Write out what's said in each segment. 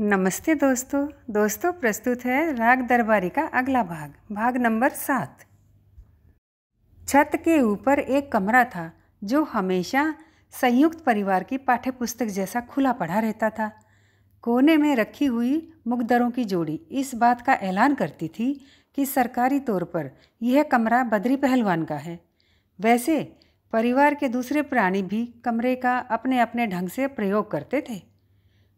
नमस्ते दोस्तों दोस्तों प्रस्तुत है राग दरबारी का अगला भाग भाग नंबर सात छत के ऊपर एक कमरा था जो हमेशा संयुक्त परिवार की पाठ्यपुस्तक जैसा खुला पड़ा रहता था कोने में रखी हुई मुकदरों की जोड़ी इस बात का ऐलान करती थी कि सरकारी तौर पर यह कमरा बद्री पहलवान का है वैसे परिवार के दूसरे प्राणी भी कमरे का अपने अपने ढंग से प्रयोग करते थे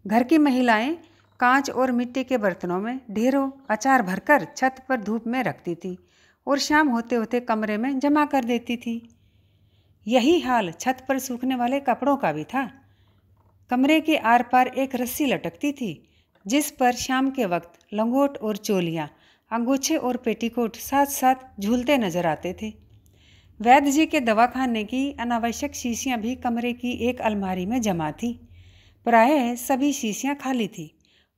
घर की महिलाएं कांच और मिट्टी के बर्तनों में ढेरों अचार भरकर छत पर धूप में रखती थी और शाम होते होते कमरे में जमा कर देती थी यही हाल छत पर सूखने वाले कपड़ों का भी था कमरे के आर पार एक रस्सी लटकती थी जिस पर शाम के वक्त लंगोट और चोलियाँ अंगोछे और पेटीकोट साथ साथ झूलते नजर आते थे वैद्य जी के दवाखाने की अनावश्यक शीशियाँ भी कमरे की एक अलमारी में जमा थीं प्रायः सभी शीशियाँ खाली थी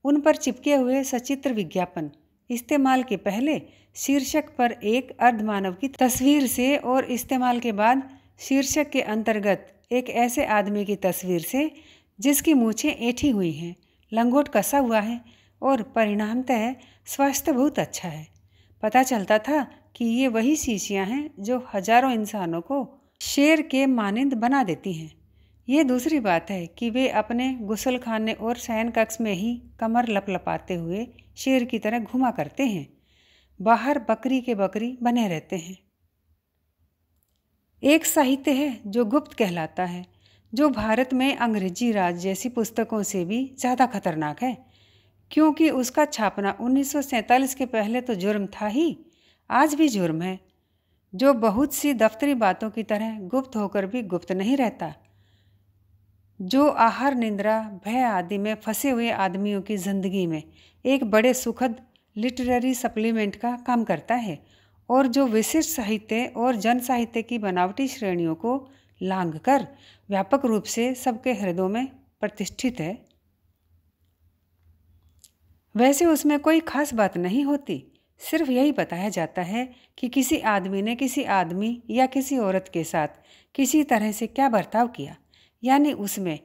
उन पर चिपके हुए सचित्र विज्ञापन इस्तेमाल के पहले शीर्षक पर एक अर्धमानव की तस्वीर से और इस्तेमाल के बाद शीर्षक के अंतर्गत एक ऐसे आदमी की तस्वीर से जिसकी मूछें ऐठी हुई हैं लंगोट कसा हुआ है और परिणामतः स्वास्थ्य बहुत अच्छा है पता चलता था कि ये वही शीशियाँ हैं जो हजारों इंसानों को शेर के मानिंद बना देती हैं ये दूसरी बात है कि वे अपने गुसल खाने और शयन कक्ष में ही कमर लप लपाते हुए शेर की तरह घुमा करते हैं बाहर बकरी के बकरी बने रहते हैं एक साहित्य है जो गुप्त कहलाता है जो भारत में अंग्रेजी राज जैसी पुस्तकों से भी ज़्यादा खतरनाक है क्योंकि उसका छापना उन्नीस के पहले तो जुर्म था ही आज भी जुर्म है जो बहुत सी दफ्तरी बातों की तरह गुप्त होकर भी गुप्त नहीं रहता जो आहार निंद्रा भय आदि में फंसे हुए आदमियों की ज़िंदगी में एक बड़े सुखद लिटरेरी सप्लीमेंट का काम करता है और जो विशिष्ट साहित्य और जन साहित्य की बनावटी श्रेणियों को लांग कर व्यापक रूप से सबके हृदयों में प्रतिष्ठित है वैसे उसमें कोई खास बात नहीं होती सिर्फ यही बताया जाता है कि किसी आदमी ने किसी आदमी या किसी औरत के साथ किसी तरह से क्या बर्ताव किया यानी उसमें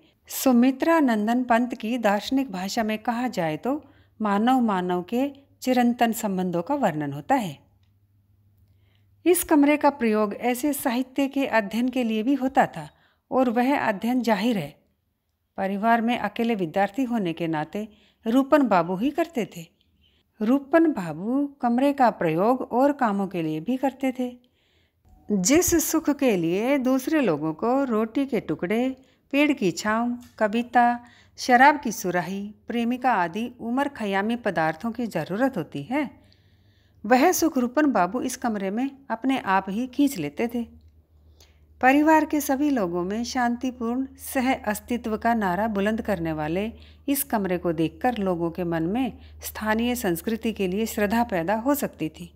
सुमित्रा नंदन पंत की दार्शनिक भाषा में कहा जाए तो मानव मानव के चिरंतन संबंधों का वर्णन होता है इस कमरे का प्रयोग ऐसे साहित्य के अध्ययन के लिए भी होता था और वह अध्ययन जाहिर है परिवार में अकेले विद्यार्थी होने के नाते रूपन बाबू ही करते थे रूपन बाबू कमरे का प्रयोग और कामों के लिए भी करते थे जिस सुख के लिए दूसरे लोगों को रोटी के टुकड़े पेड़ की छाँव कविता शराब की सुराही प्रेमिका आदि उमर खयामी पदार्थों की ज़रूरत होती है वह सुख रूपन बाबू इस कमरे में अपने आप ही खींच लेते थे परिवार के सभी लोगों में शांतिपूर्ण सह अस्तित्व का नारा बुलंद करने वाले इस कमरे को देखकर लोगों के मन में स्थानीय संस्कृति के लिए श्रद्धा पैदा हो सकती थी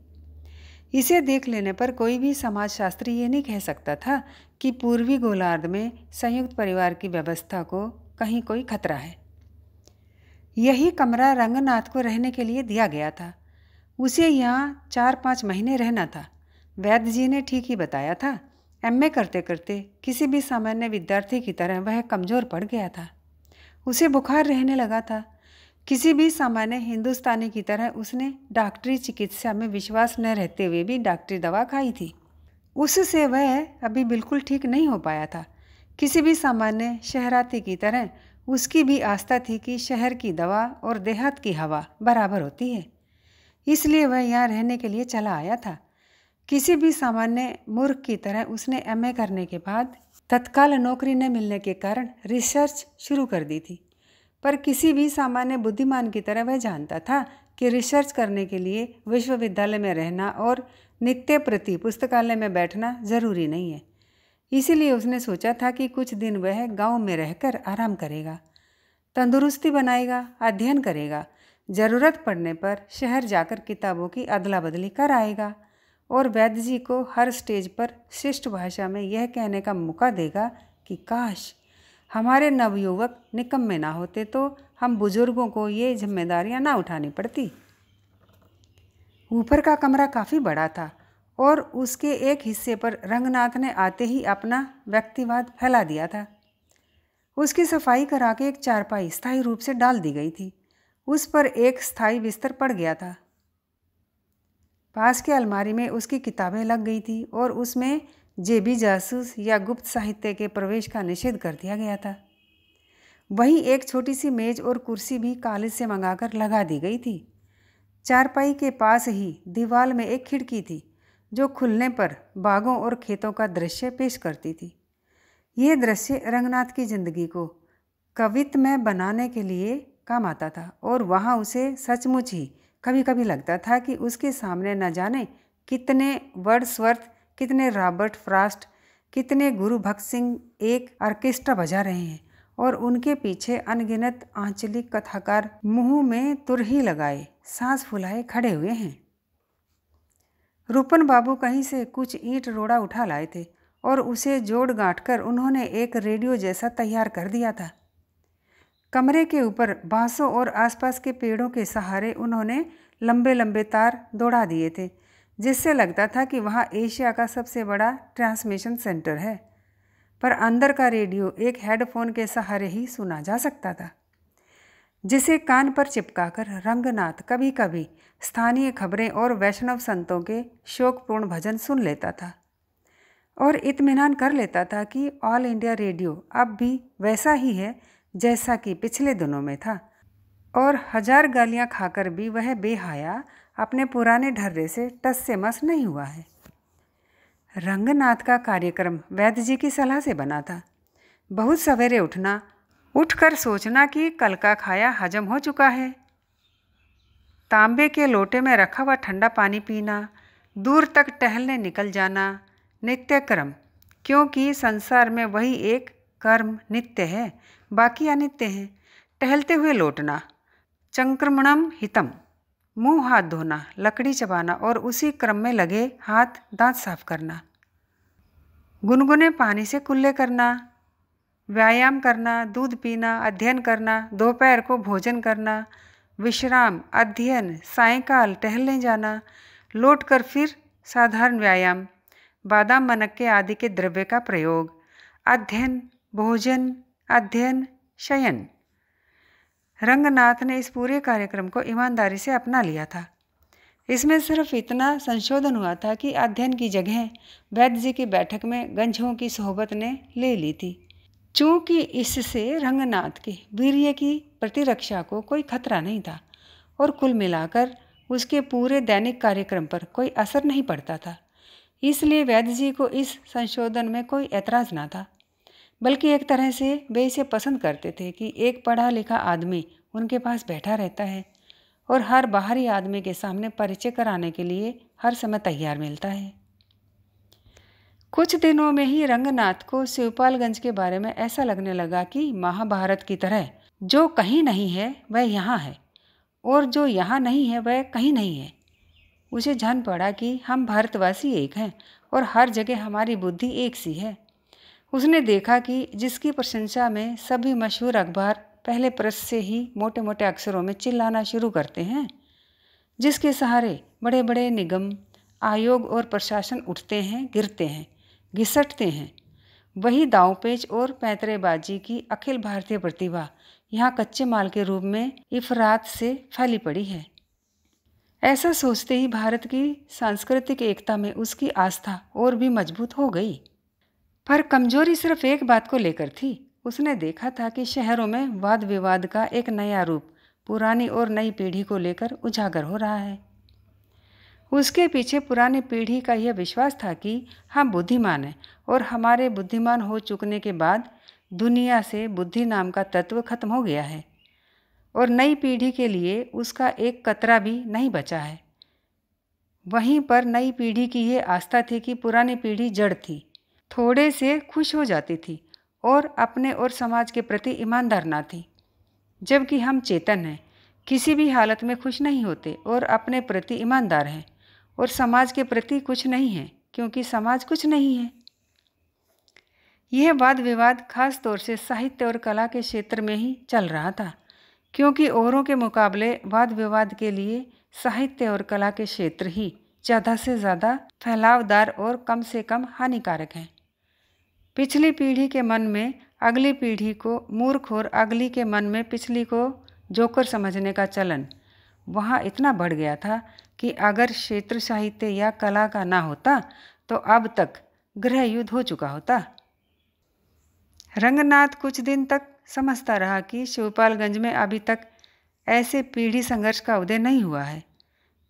इसे देख लेने पर कोई भी समाजशास्त्री ये नहीं कह सकता था कि पूर्वी गोलार्ध में संयुक्त परिवार की व्यवस्था को कहीं कोई खतरा है यही कमरा रंगनाथ को रहने के लिए दिया गया था उसे यहाँ चार पाँच महीने रहना था वैद्य जी ने ठीक ही बताया था एम करते करते किसी भी सामान्य विद्यार्थी की तरह वह कमज़ोर पड़ गया था उसे बुखार रहने लगा था किसी भी सामान्य हिंदुस्तानी की तरह उसने डॉक्टरी चिकित्सा में विश्वास न रहते हुए भी डॉक्टरी दवा खाई थी उससे वह अभी बिल्कुल ठीक नहीं हो पाया था किसी भी सामान्य शहराती की तरह उसकी भी आस्था थी कि शहर की दवा और देहात की हवा बराबर होती है इसलिए वह यहाँ रहने के लिए चला आया था किसी भी सामान्य मूर्ख की तरह उसने एमए करने के बाद तत्काल नौकरी न मिलने के कारण रिसर्च शुरू कर दी थी पर किसी भी सामान्य बुद्धिमान की तरह वह जानता था कि रिसर्च करने के लिए विश्वविद्यालय में रहना और नित्य प्रति पुस्तकालय में बैठना ज़रूरी नहीं है इसीलिए उसने सोचा था कि कुछ दिन वह गांव में रहकर आराम करेगा तंदुरुस्ती बनाएगा अध्ययन करेगा ज़रूरत पड़ने पर शहर जाकर किताबों की अदला बदली कर आएगा और वैद्य जी को हर स्टेज पर शिष्ट भाषा में यह कहने का मौका देगा कि काश हमारे नवयुवक निकम्मे ना होते तो हम बुज़ुर्गों को ये जिम्मेदारियां ना उठानी पड़ती ऊपर का कमरा काफ़ी बड़ा था और उसके एक हिस्से पर रंगनाथ ने आते ही अपना व्यक्तिवाद फैला दिया था उसकी सफाई करा के एक चारपाई स्थायी रूप से डाल दी गई थी उस पर एक स्थायी बिस्तर पड़ गया था पास के अलमारी में उसकी किताबें लग गई थी और उसमें जेबी जासूस या गुप्त साहित्य के प्रवेश का निषेध कर दिया गया था वहीं एक छोटी सी मेज और कुर्सी भी कॉलेज से मंगाकर लगा दी गई थी चारपाई के पास ही दीवार में एक खिड़की थी जो खुलने पर बागों और खेतों का दृश्य पेश करती थी ये दृश्य रंगनाथ की जिंदगी को कवित्व में बनाने के लिए काम आता था और वहाँ उसे सचमुच ही कभी कभी लगता था कि उसके सामने न जाने कितने वर्ड स्वर्थ कितने रॉबर्ट फ्रास्ट कितने गुरु भक्त सिंह एक ऑर्केस्ट्रा बजा रहे हैं और उनके पीछे अनगिनत आंचलिक कथाकार मुंह में तुरही लगाए सांस फुलाए खड़े हुए हैं रूपन बाबू कहीं से कुछ ईंट रोड़ा उठा लाए थे और उसे जोड़ गांठ कर उन्होंने एक रेडियो जैसा तैयार कर दिया था कमरे के ऊपर बांसों और आसपास के पेड़ों के सहारे उन्होंने लंबे लंबे तार दौड़ा दिए थे जिससे लगता था कि वहाँ एशिया का सबसे बड़ा ट्रांसमिशन सेंटर है पर अंदर का रेडियो एक हेडफोन के सहारे ही सुना जा सकता था जिसे कान पर चिपकाकर रंगनाथ कभी कभी स्थानीय खबरें और वैष्णव संतों के शोकपूर्ण भजन सुन लेता था और इत्मीनान कर लेता था कि ऑल इंडिया रेडियो अब भी वैसा ही है जैसा कि पिछले दिनों में था और हजार गालियां खाकर भी वह बेहाया अपने पुराने ढर्रे से टस से मस नहीं हुआ है रंगनाथ का कार्यक्रम वैद्य जी की सलाह से बना था बहुत सवेरे उठना उठकर सोचना कि कल का खाया हजम हो चुका है तांबे के लोटे में रखा हुआ ठंडा पानी पीना दूर तक टहलने निकल जाना नित्य क्रम क्योंकि संसार में वही एक कर्म नित्य है बाकी अनित्य हैं टहलते हुए लौटना चंक्रमणम हितम मुंह हाथ धोना लकड़ी चबाना और उसी क्रम में लगे हाथ दांत साफ करना गुनगुने पानी से कुल्ले करना व्यायाम करना दूध पीना अध्ययन करना दोपहर को भोजन करना विश्राम अध्ययन सायकाल टहलने जाना लौट कर फिर साधारण व्यायाम बादाम मनक्के आदि के द्रव्य का प्रयोग अध्ययन भोजन अध्ययन शयन रंगनाथ ने इस पूरे कार्यक्रम को ईमानदारी से अपना लिया था इसमें सिर्फ इतना संशोधन हुआ था कि अध्ययन की जगह वैद्य जी की बैठक में गंझों की सोहबत ने ले ली थी चूँकि इससे रंगनाथ के वीर्य की प्रतिरक्षा को कोई खतरा नहीं था और कुल मिलाकर उसके पूरे दैनिक कार्यक्रम पर कोई असर नहीं पड़ता था इसलिए वैद्य जी को इस संशोधन में कोई ऐतराज़ ना था बल्कि एक तरह से वे इसे पसंद करते थे कि एक पढ़ा लिखा आदमी उनके पास बैठा रहता है और हर बाहरी आदमी के सामने परिचय कराने के लिए हर समय तैयार मिलता है कुछ दिनों में ही रंगनाथ को शिवपालगंज के बारे में ऐसा लगने लगा कि महाभारत की तरह जो कहीं नहीं है वह यहाँ है और जो यहाँ नहीं है वह कहीं नहीं है उसे जान पड़ा कि हम भारतवासी एक हैं और हर जगह हमारी बुद्धि एक सी है उसने देखा कि जिसकी प्रशंसा में सभी मशहूर अखबार पहले प्रस से ही मोटे मोटे अक्षरों में चिल्लाना शुरू करते हैं जिसके सहारे बड़े बड़े निगम आयोग और प्रशासन उठते हैं गिरते हैं घिसटते हैं वही दावपेच और पैतरेबाजी की अखिल भारतीय प्रतिभा यहाँ कच्चे माल के रूप में इफरात से फैली पड़ी है ऐसा सोचते ही भारत की सांस्कृतिक एकता में उसकी आस्था और भी मजबूत हो गई पर कमजोरी सिर्फ एक बात को लेकर थी उसने देखा था कि शहरों में वाद विवाद का एक नया रूप पुरानी और नई पीढ़ी को लेकर उजागर हो रहा है उसके पीछे पुरानी पीढ़ी का यह विश्वास था कि हम बुद्धिमान हैं और हमारे बुद्धिमान हो चुकने के बाद दुनिया से बुद्धि नाम का तत्व खत्म हो गया है और नई पीढ़ी के लिए उसका एक कतरा भी नहीं बचा है वहीं पर नई पीढ़ी की यह आस्था थी कि पुरानी पीढ़ी जड़ थी थोड़े से खुश हो जाती थी और अपने और समाज के प्रति ईमानदार ना थी जबकि हम चेतन हैं किसी भी हालत में खुश नहीं होते और अपने प्रति ईमानदार हैं और समाज के प्रति कुछ नहीं है क्योंकि समाज कुछ नहीं है यह वाद विवाद खास तौर से साहित्य और कला के क्षेत्र में ही चल रहा था क्योंकि औरों के मुकाबले वाद विवाद के लिए साहित्य और कला के क्षेत्र ही ज़्यादा से ज़्यादा फैलावदार और कम से कम हानिकारक हैं पिछली पीढ़ी के मन में अगली पीढ़ी को मूर्ख और अगली के मन में पिछली को जोकर समझने का चलन वहाँ इतना बढ़ गया था कि अगर क्षेत्र साहित्य या कला का ना होता तो अब तक गृह युद्ध हो चुका होता रंगनाथ कुछ दिन तक समझता रहा कि शिवपालगंज में अभी तक ऐसे पीढ़ी संघर्ष का उदय नहीं हुआ है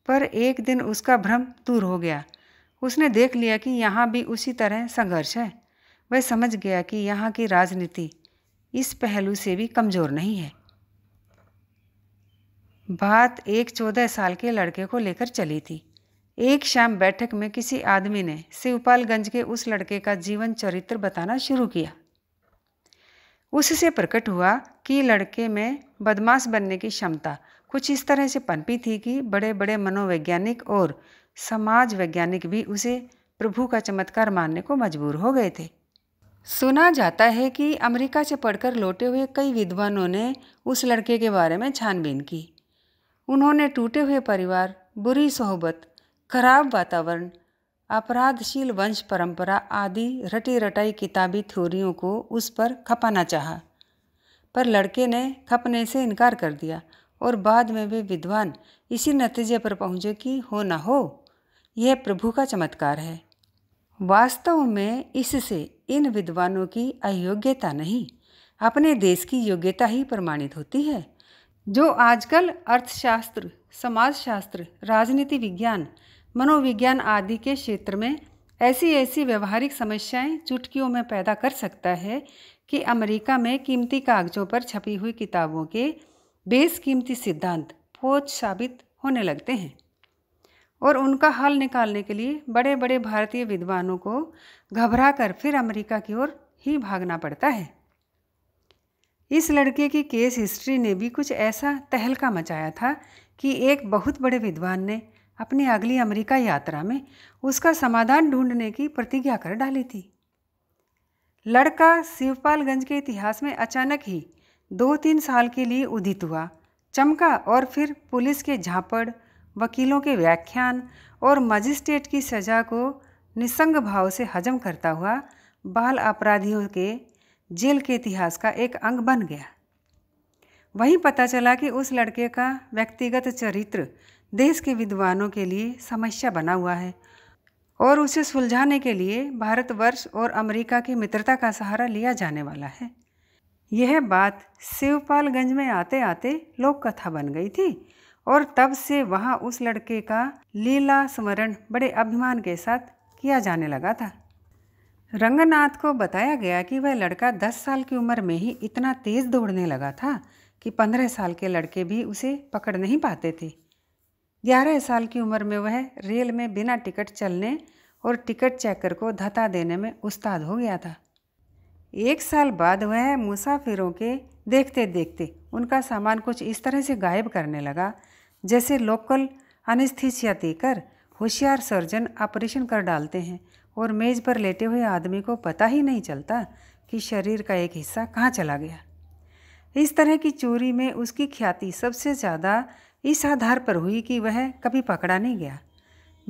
पर एक दिन उसका भ्रम दूर हो गया उसने देख लिया कि यहाँ भी उसी तरह संघर्ष है वह समझ गया कि यहाँ की राजनीति इस पहलू से भी कमज़ोर नहीं है बात एक चौदह साल के लड़के को लेकर चली थी एक शाम बैठक में किसी आदमी ने शिवपालगंज के उस लड़के का जीवन चरित्र बताना शुरू किया उससे प्रकट हुआ कि लड़के में बदमाश बनने की क्षमता कुछ इस तरह से पनपी थी कि बड़े बड़े मनोवैज्ञानिक और समाज वैज्ञानिक भी उसे प्रभु का चमत्कार मानने को मजबूर हो गए थे सुना जाता है कि अमेरिका से पढ़कर लौटे हुए कई विद्वानों ने उस लड़के के बारे में छानबीन की उन्होंने टूटे हुए परिवार बुरी सोहबत खराब वातावरण अपराधशील वंश परंपरा आदि रटी रटाई किताबी थ्योरियों को उस पर खपाना चाहा पर लड़के ने खपने से इनकार कर दिया और बाद में वे विद्वान इसी नतीजे पर पहुँचे कि हो ना हो यह प्रभु का चमत्कार है वास्तव में इससे इन विद्वानों की अयोग्यता नहीं अपने देश की योग्यता ही प्रमाणित होती है जो आजकल अर्थशास्त्र समाजशास्त्र राजनीति विज्ञान मनोविज्ञान आदि के क्षेत्र में ऐसी ऐसी व्यवहारिक समस्याएं चुटकियों में पैदा कर सकता है कि अमेरिका में कीमती कागजों पर छपी हुई किताबों के बेसकीमती सिद्धांत फोज साबित होने लगते हैं और उनका हल निकालने के लिए बड़े बड़े भारतीय विद्वानों को घबरा कर फिर अमेरिका की ओर ही भागना पड़ता है इस लड़के की केस हिस्ट्री ने भी कुछ ऐसा तहलका मचाया था कि एक बहुत बड़े विद्वान ने अपनी अगली अमेरिका यात्रा में उसका समाधान ढूंढने की प्रतिज्ञा कर डाली थी लड़का शिवपालगंज के इतिहास में अचानक ही दो तीन साल के लिए उदित हुआ चमका और फिर पुलिस के झापड़ वकीलों के व्याख्यान और मजिस्ट्रेट की सज़ा को निसंग भाव से हजम करता हुआ बाल अपराधियों के जेल के इतिहास का एक अंग बन गया वहीं पता चला कि उस लड़के का व्यक्तिगत चरित्र देश के विद्वानों के लिए समस्या बना हुआ है और उसे सुलझाने के लिए भारतवर्ष और अमेरिका की मित्रता का सहारा लिया जाने वाला है यह बात शिवपालगंज में आते आते लोक कथा बन गई थी और तब से वहाँ उस लड़के का लीला स्मरण बड़े अभिमान के साथ किया जाने लगा था रंगनाथ को बताया गया कि वह लड़का दस साल की उम्र में ही इतना तेज़ दौड़ने लगा था कि पंद्रह साल के लड़के भी उसे पकड़ नहीं पाते थे ग्यारह साल की उम्र में वह रेल में बिना टिकट चलने और टिकट चेकर को धता देने में उस्ताद हो गया था एक साल बाद वह मुसाफिरों के देखते देखते उनका सामान कुछ इस तरह से गायब करने लगा जैसे लोकल अनिस्थीसिया देकर होशियार सर्जन ऑपरेशन कर डालते हैं और मेज पर लेटे हुए आदमी को पता ही नहीं चलता कि शरीर का एक हिस्सा कहाँ चला गया इस तरह की चोरी में उसकी ख्याति सबसे ज़्यादा इस आधार पर हुई कि वह कभी पकड़ा नहीं गया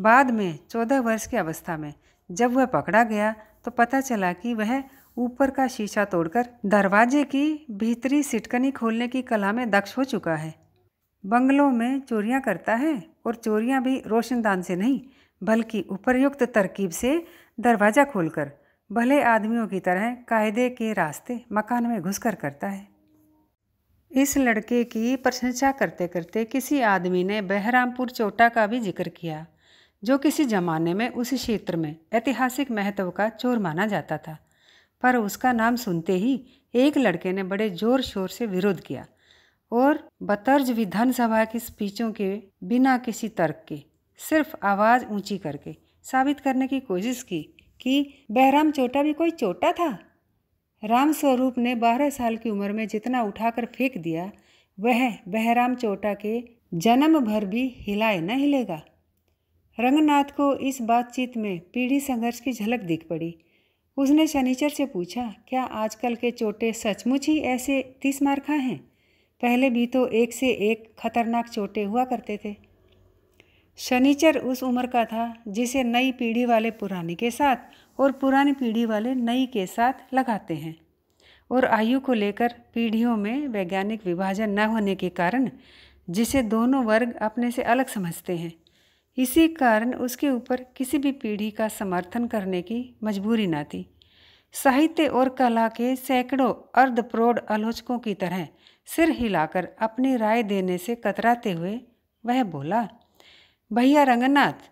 बाद में चौदह वर्ष की अवस्था में जब वह पकड़ा गया तो पता चला कि वह ऊपर का शीशा तोड़कर दरवाजे की भीतरी सिटकनी खोलने की कला में दक्ष हो चुका है बंगलों में चोरियां करता है और चोरियां भी रोशनदान से नहीं बल्कि उपरयुक्त तरकीब से दरवाज़ा खोलकर भले आदमियों की तरह कायदे के रास्ते मकान में घुसकर करता है इस लड़के की प्रशंसा करते करते किसी आदमी ने बहरामपुर चोटा का भी जिक्र किया जो किसी ज़माने में उस क्षेत्र में ऐतिहासिक महत्व का चोर माना जाता था पर उसका नाम सुनते ही एक लड़के ने बड़े ज़ोर शोर से विरोध किया और बतर्ज विधानसभा की स्पीचों के बिना किसी तर्क के सिर्फ आवाज़ ऊंची करके साबित करने की कोशिश की कि बहराम चोटा भी कोई चोटा था राम स्वरूप ने बारह साल की उम्र में जितना उठाकर फेंक दिया वह बहराम चोटा के जन्म भर भी हिलाए न हिलेगा रंगनाथ को इस बातचीत में पीढ़ी संघर्ष की झलक दिख पड़ी उसने शनिचर से पूछा क्या आजकल के चोटे सचमुच ही ऐसे तीस मारखा हैं पहले भी तो एक से एक खतरनाक चोटे हुआ करते थे शनिचर उस उम्र का था जिसे नई पीढ़ी वाले पुराने के साथ और पुरानी पीढ़ी वाले नई के साथ लगाते हैं और आयु को लेकर पीढ़ियों में वैज्ञानिक विभाजन न होने के कारण जिसे दोनों वर्ग अपने से अलग समझते हैं इसी कारण उसके ऊपर किसी भी पीढ़ी का समर्थन करने की मजबूरी न थी साहित्य और कला के सैकड़ों प्रौढ़ आलोचकों की तरह सिर हिलाकर अपनी राय देने से कतराते हुए वह बोला भैया रंगनाथ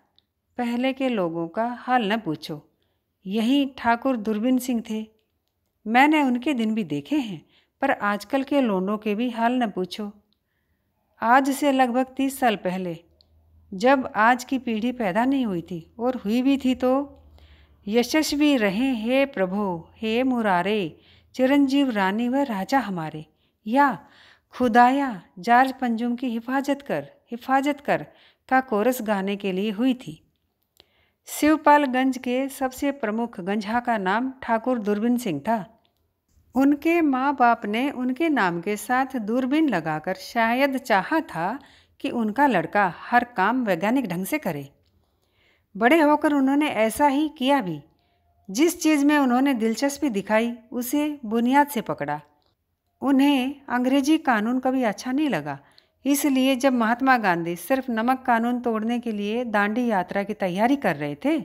पहले के लोगों का हाल न पूछो यही ठाकुर दुर्बिन सिंह थे मैंने उनके दिन भी देखे हैं पर आजकल के लोंडों के भी हाल न पूछो आज से लगभग तीस साल पहले जब आज की पीढ़ी पैदा नहीं हुई थी और हुई भी थी तो यशस्वी रहे हे प्रभो हे मुरारे चिरंजीव रानी व राजा हमारे या खुदाया जार्ज पंजुम की हिफाजत कर हिफाजत कर का कोरस गाने के लिए हुई थी शिवपालगंज के सबसे प्रमुख गंजा का नाम ठाकुर दूरबीन सिंह था उनके माँ बाप ने उनके नाम के साथ दूरबीन लगाकर शायद चाहा था कि उनका लड़का हर काम वैज्ञानिक ढंग से करे बड़े होकर उन्होंने ऐसा ही किया भी जिस चीज़ में उन्होंने दिलचस्पी दिखाई उसे बुनियाद से पकड़ा उन्हें अंग्रेजी कानून कभी अच्छा नहीं लगा इसलिए जब महात्मा गांधी सिर्फ नमक कानून तोड़ने के लिए दांडी यात्रा की तैयारी कर रहे थे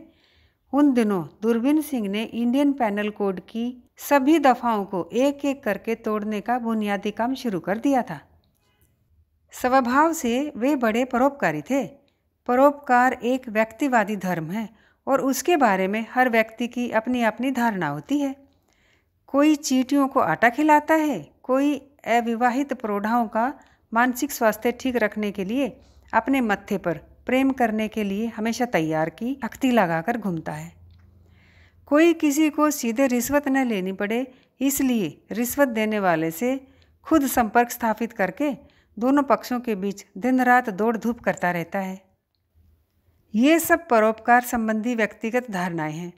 उन दिनों दूरबीन सिंह ने इंडियन पैनल कोड की सभी दफाओं को एक एक करके तोड़ने का बुनियादी काम शुरू कर दिया था स्वभाव से वे बड़े परोपकारी थे परोपकार एक व्यक्तिवादी धर्म है और उसके बारे में हर व्यक्ति की अपनी अपनी धारणा होती है कोई चीटियों को आटा खिलाता है कोई अविवाहित प्रौढ़ाओं का मानसिक स्वास्थ्य ठीक रखने के लिए अपने मत्थे पर प्रेम करने के लिए हमेशा तैयार की अख्ती लगाकर घूमता है कोई किसी को सीधे रिश्वत न लेनी पड़े इसलिए रिश्वत देने वाले से खुद संपर्क स्थापित करके दोनों पक्षों के बीच दिन रात दौड़ धूप करता रहता है ये सब परोपकार संबंधी व्यक्तिगत धारणाएं हैं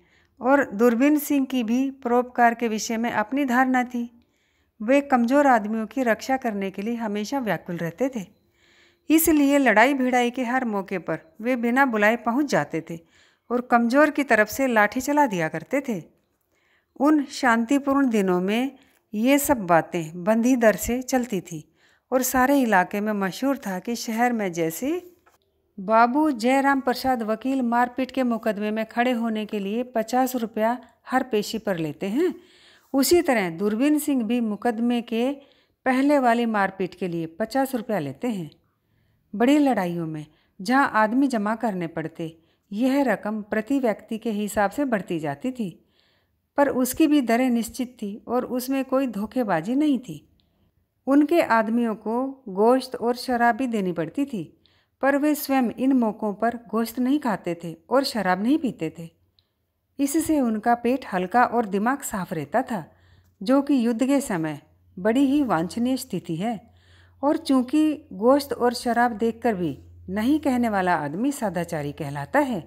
और दूरबीन सिंह की भी परोपकार के विषय में अपनी धारणा थी वे कमज़ोर आदमियों की रक्षा करने के लिए हमेशा व्याकुल रहते थे इसलिए लड़ाई भिड़ाई के हर मौके पर वे बिना बुलाए पहुंच जाते थे और कमज़ोर की तरफ से लाठी चला दिया करते थे उन शांतिपूर्ण दिनों में ये सब बातें बंदी दर से चलती थी और सारे इलाके में मशहूर था कि शहर में जैसे बाबू जयराम प्रसाद वकील मारपीट के मुकदमे में खड़े होने के लिए पचास रुपया हर पेशी पर लेते हैं उसी तरह दूरबीन सिंह भी मुकदमे के पहले वाली मारपीट के लिए पचास रुपया लेते हैं बड़ी लड़ाइयों में जहां आदमी जमा करने पड़ते यह रकम प्रति व्यक्ति के हिसाब से बढ़ती जाती थी पर उसकी भी दरें निश्चित थी और उसमें कोई धोखेबाजी नहीं थी उनके आदमियों को गोश्त और शराब भी देनी पड़ती थी पर वे स्वयं इन मौक़ों पर गोश्त नहीं खाते थे और शराब नहीं पीते थे इससे उनका पेट हल्का और दिमाग साफ रहता था जो कि युद्ध के समय बड़ी ही वांछनीय स्थिति है और चूंकि गोश्त और शराब देखकर भी नहीं कहने वाला आदमी सदाचारी कहलाता है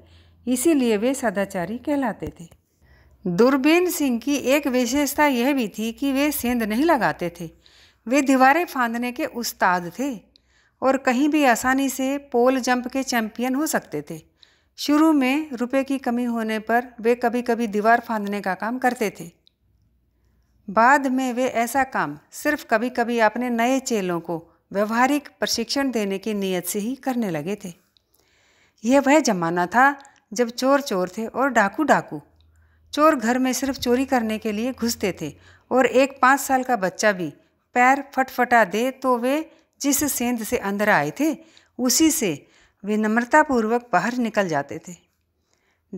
इसीलिए वे सदाचारी कहलाते थे दूरबीन सिंह की एक विशेषता यह भी थी कि वे सेंध नहीं लगाते थे वे दीवारें फांदने के उस्ताद थे और कहीं भी आसानी से पोल जंप के चैंपियन हो सकते थे शुरू में रुपए की कमी होने पर वे कभी कभी दीवार फांदने का काम करते थे बाद में वे ऐसा काम सिर्फ कभी कभी अपने नए चेलों को व्यवहारिक प्रशिक्षण देने की नीयत से ही करने लगे थे यह वह जमाना था जब चोर चोर थे और डाकू डाकू चोर घर में सिर्फ चोरी करने के लिए घुसते थे और एक पाँच साल का बच्चा भी पैर फटफटा दे तो वे जिस सेंध से अंदर आए थे उसी से विनम्रतापूर्वक बाहर निकल जाते थे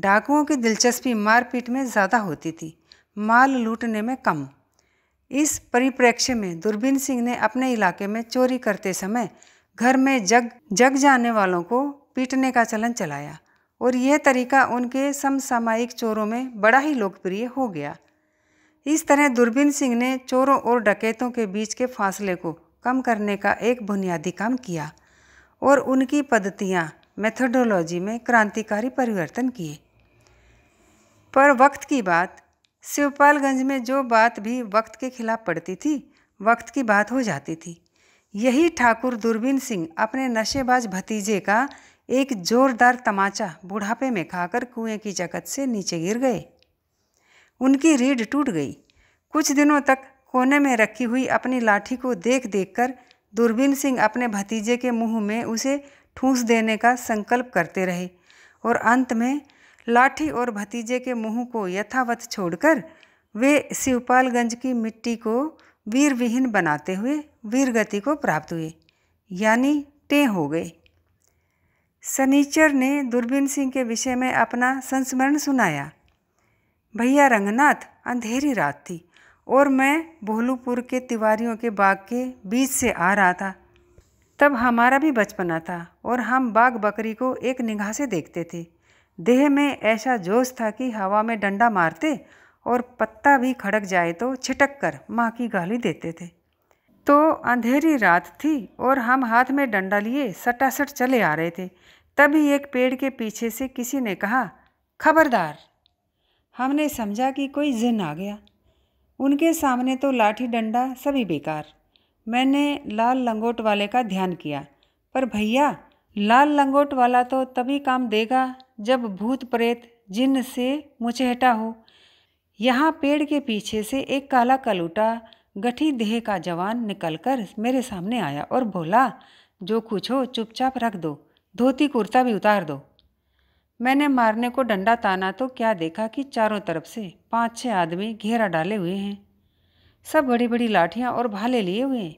डाकुओं की दिलचस्पी मारपीट में ज़्यादा होती थी माल लूटने में कम इस परिप्रेक्ष्य में दूरबीन सिंह ने अपने इलाके में चोरी करते समय घर में जग जग जाने वालों को पीटने का चलन चलाया और यह तरीका उनके समसामायिक चोरों में बड़ा ही लोकप्रिय हो गया इस तरह दूरबीन सिंह ने चोरों और डकैतों के बीच के फासले को कम करने का एक बुनियादी काम किया और उनकी पद्धतियाँ मेथोडोलॉजी में क्रांतिकारी परिवर्तन किए पर वक्त की बात शिवपालगंज में जो बात भी वक्त के खिलाफ पड़ती थी वक्त की बात हो जाती थी यही ठाकुर दूरबीन सिंह अपने नशेबाज भतीजे का एक जोरदार तमाचा बुढ़ापे में खाकर कुएं की जगत से नीचे गिर गए उनकी रीढ़ टूट गई कुछ दिनों तक कोने में रखी हुई अपनी लाठी को देख देख कर दूरबीन सिंह अपने भतीजे के मुंह में उसे ठूंस देने का संकल्प करते रहे और अंत में लाठी और भतीजे के मुंह को यथावत छोड़कर वे शिवपालगंज की मिट्टी को वीर विहीन बनाते हुए वीरगति को प्राप्त हुए यानी टें हो गए सनीचर ने दूरबीन सिंह के विषय में अपना संस्मरण सुनाया भैया रंगनाथ अंधेरी रात थी और मैं भोलूपुर के तिवारियों के बाग के बीच से आ रहा था तब हमारा भी बचपना था और हम बाग बकरी को एक निगाह से देखते थे देह में ऐसा जोश था कि हवा में डंडा मारते और पत्ता भी खड़क जाए तो छिटक कर माँ की गाली देते थे तो अंधेरी रात थी और हम हाथ में डंडा लिए सटासट चले आ रहे थे तभी एक पेड़ के पीछे से किसी ने कहा खबरदार हमने समझा कि कोई जिन आ गया उनके सामने तो लाठी डंडा सभी बेकार मैंने लाल लंगोट वाले का ध्यान किया पर भैया लाल लंगोट वाला तो तभी काम देगा जब भूत प्रेत जिन से मुचहटा हो यहाँ पेड़ के पीछे से एक काला कलूटा गठी देह का जवान निकलकर मेरे सामने आया और बोला जो कुछ हो चुपचाप रख दो धोती कुर्ता भी उतार दो मैंने मारने को डंडा ताना तो क्या देखा कि चारों तरफ से पाँच छः आदमी घेरा डाले हुए हैं सब बड़ी बड़ी लाठियाँ और भाले लिए हुए हैं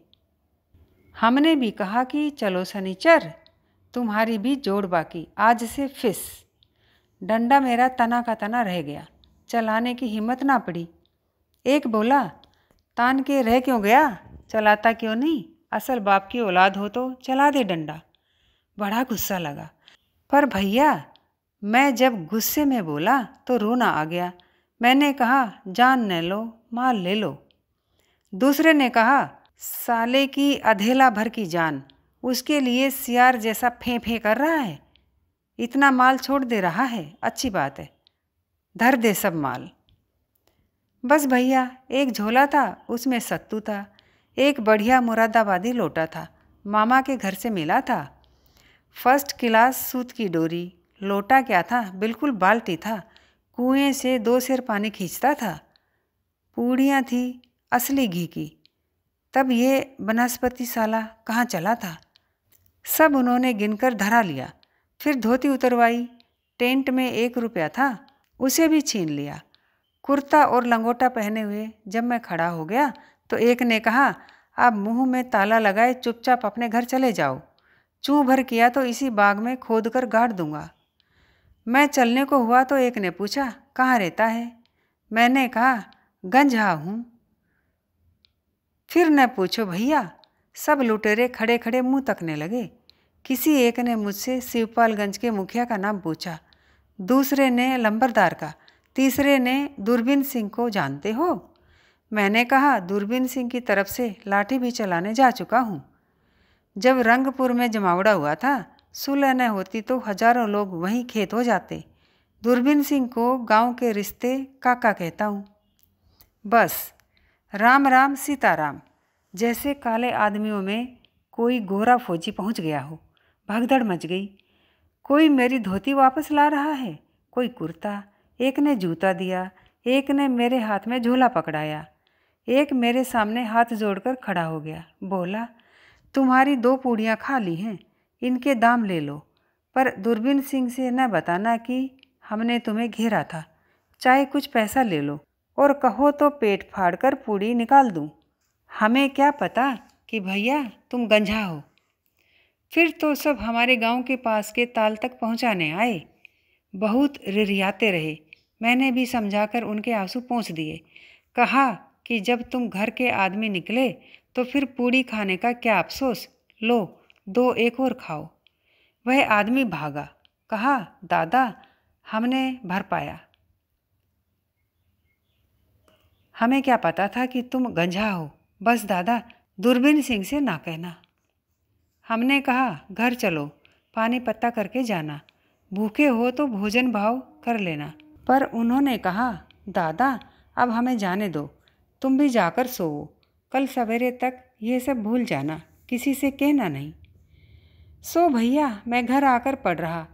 हमने भी कहा कि चलो सनीचर तुम्हारी भी जोड़ बाकी आज से फिस डंडा मेरा तना का तना रह गया चलाने की हिम्मत ना पड़ी एक बोला तान के रह क्यों गया चलाता क्यों नहीं असल बाप की औलाद हो तो चला दे डंडा बड़ा गुस्सा लगा पर भैया मैं जब गुस्से में बोला तो रोना आ गया मैंने कहा जान न लो माल ले लो दूसरे ने कहा साले की अधेला भर की जान उसके लिए सियार जैसा फे फे कर रहा है इतना माल छोड़ दे रहा है अच्छी बात है धर दे सब माल बस भैया एक झोला था उसमें सत्तू था एक बढ़िया मुरादाबादी लोटा था मामा के घर से मिला था फर्स्ट क्लास सूत की डोरी लोटा क्या था बिल्कुल बाल्टी था कुएं से दो सिर पानी खींचता था पूड़ियाँ थी असली घी की तब ये बनस्पतिशाला साला कहाँ चला था सब उन्होंने गिनकर धरा लिया फिर धोती उतरवाई टेंट में एक रुपया था उसे भी छीन लिया कुर्ता और लंगोटा पहने हुए जब मैं खड़ा हो गया तो एक ने कहा आप मुंह में ताला लगाए चुपचाप अपने घर चले जाओ चूँ भर किया तो इसी बाग में खोद कर गाड़ दूंगा मैं चलने को हुआ तो एक ने पूछा कहाँ रहता है मैंने कहा गंजहा हूँ फिर न पूछो भैया सब लुटेरे खड़े खड़े मुंह तकने लगे किसी एक ने मुझसे शिवपालगंज के मुखिया का नाम पूछा दूसरे ने लंबरदार का तीसरे ने दूरबीन सिंह को जानते हो मैंने कहा दूरबीन सिंह की तरफ से लाठी भी चलाने जा चुका हूँ जब रंगपुर में जमावड़ा हुआ था सुलह न होती तो हजारों लोग वहीं खेत हो जाते दूरबीन सिंह को गांव के रिश्ते काका कहता हूँ बस राम राम सीताराम जैसे काले आदमियों में कोई गोरा फौजी पहुँच गया हो भगदड़ मच गई कोई मेरी धोती वापस ला रहा है कोई कुर्ता एक ने जूता दिया एक ने मेरे हाथ में झोला पकड़ाया एक मेरे सामने हाथ जोड़कर खड़ा हो गया बोला तुम्हारी दो पूड़ियाँ खाली हैं इनके दाम ले लो पर दूरबीन सिंह से न बताना कि हमने तुम्हें घेरा था चाहे कुछ पैसा ले लो और कहो तो पेट फाड़ कर पूड़ी निकाल दूँ हमें क्या पता कि भैया तुम गंजा हो फिर तो सब हमारे गांव के पास के ताल तक पहुंचाने आए बहुत रिरियाते रहे मैंने भी समझाकर उनके आंसू पहुँच दिए कहा कि जब तुम घर के आदमी निकले तो फिर पूड़ी खाने का क्या अफसोस लो दो एक और खाओ वह आदमी भागा कहा दादा हमने भर पाया हमें क्या पता था कि तुम गंजा हो बस दादा दूरबीन सिंह से ना कहना हमने कहा घर चलो पानी पत्ता करके जाना भूखे हो तो भोजन भाव कर लेना पर उन्होंने कहा दादा अब हमें जाने दो तुम भी जाकर सोवो कल सवेरे तक ये सब भूल जाना किसी से कहना नहीं सो भैया मैं घर आकर पढ़ रहा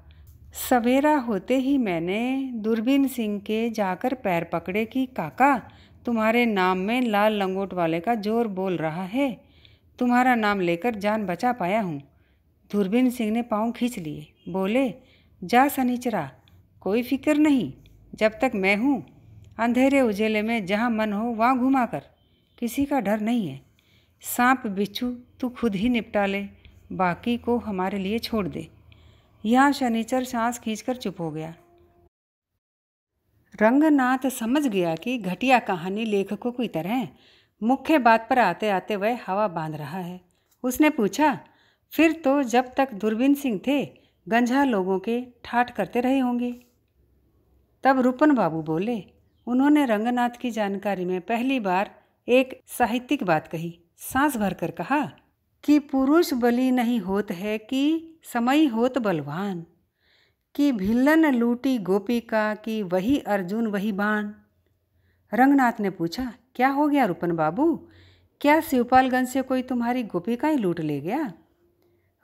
सवेरा होते ही मैंने दूरबीन सिंह के जाकर पैर पकड़े कि काका तुम्हारे नाम में लाल लंगोट वाले का जोर बोल रहा है तुम्हारा नाम लेकर जान बचा पाया हूँ दूरबीन सिंह ने पाँव खींच लिए बोले जा सनीचरा कोई फिक्र नहीं जब तक मैं हूँ अंधेरे उजेले में जहाँ मन हो वहाँ घुमा कर किसी का डर नहीं है सांप बिच्छू तू खुद ही निपटा ले बाकी को हमारे लिए छोड़ दे यहाँ शनिचर सांस खींचकर चुप हो गया रंगनाथ समझ गया कि घटिया कहानी लेखकों की तरह मुख्य बात पर आते आते वह हवा बांध रहा है उसने पूछा फिर तो जब तक दूरबीन सिंह थे गंजा लोगों के ठाठ करते रहे होंगे तब रूपन बाबू बोले उन्होंने रंगनाथ की जानकारी में पहली बार एक साहित्यिक बात कही सांस भर कर कहा कि पुरुष बलि नहीं होत है कि समय होत बलवान कि भिल्लन लूटी गोपी का कि वही अर्जुन वही बाण रंगनाथ ने पूछा क्या हो गया रूपन बाबू क्या शिवपालगंज से कोई तुम्हारी ही लूट ले गया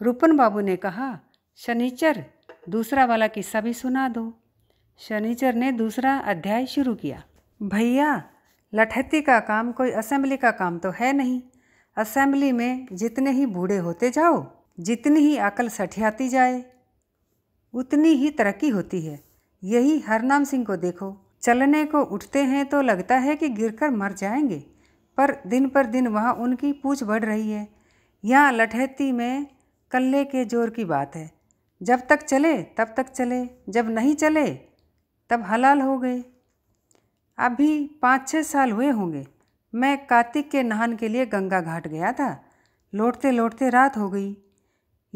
रूपन बाबू ने कहा शनिचर दूसरा वाला किस्सा भी सुना दो शनिचर ने दूसरा अध्याय शुरू किया भैया लठत्ती का काम कोई असेंबली का काम तो है नहीं असेंबली में जितने ही बूढ़े होते जाओ जितनी ही अकल सठियाती जाए उतनी ही तरक्की होती है यही हरनाम सिंह को देखो चलने को उठते हैं तो लगता है कि गिरकर मर जाएंगे पर दिन पर दिन वहाँ उनकी पूछ बढ़ रही है यहाँ लठैती में कल्ले के जोर की बात है जब तक चले तब तक चले जब नहीं चले तब हलाल हो गए अभी पाँच छः साल हुए होंगे मैं कार्तिक के नहान के लिए गंगा घाट गया था लौटते लौटते रात हो गई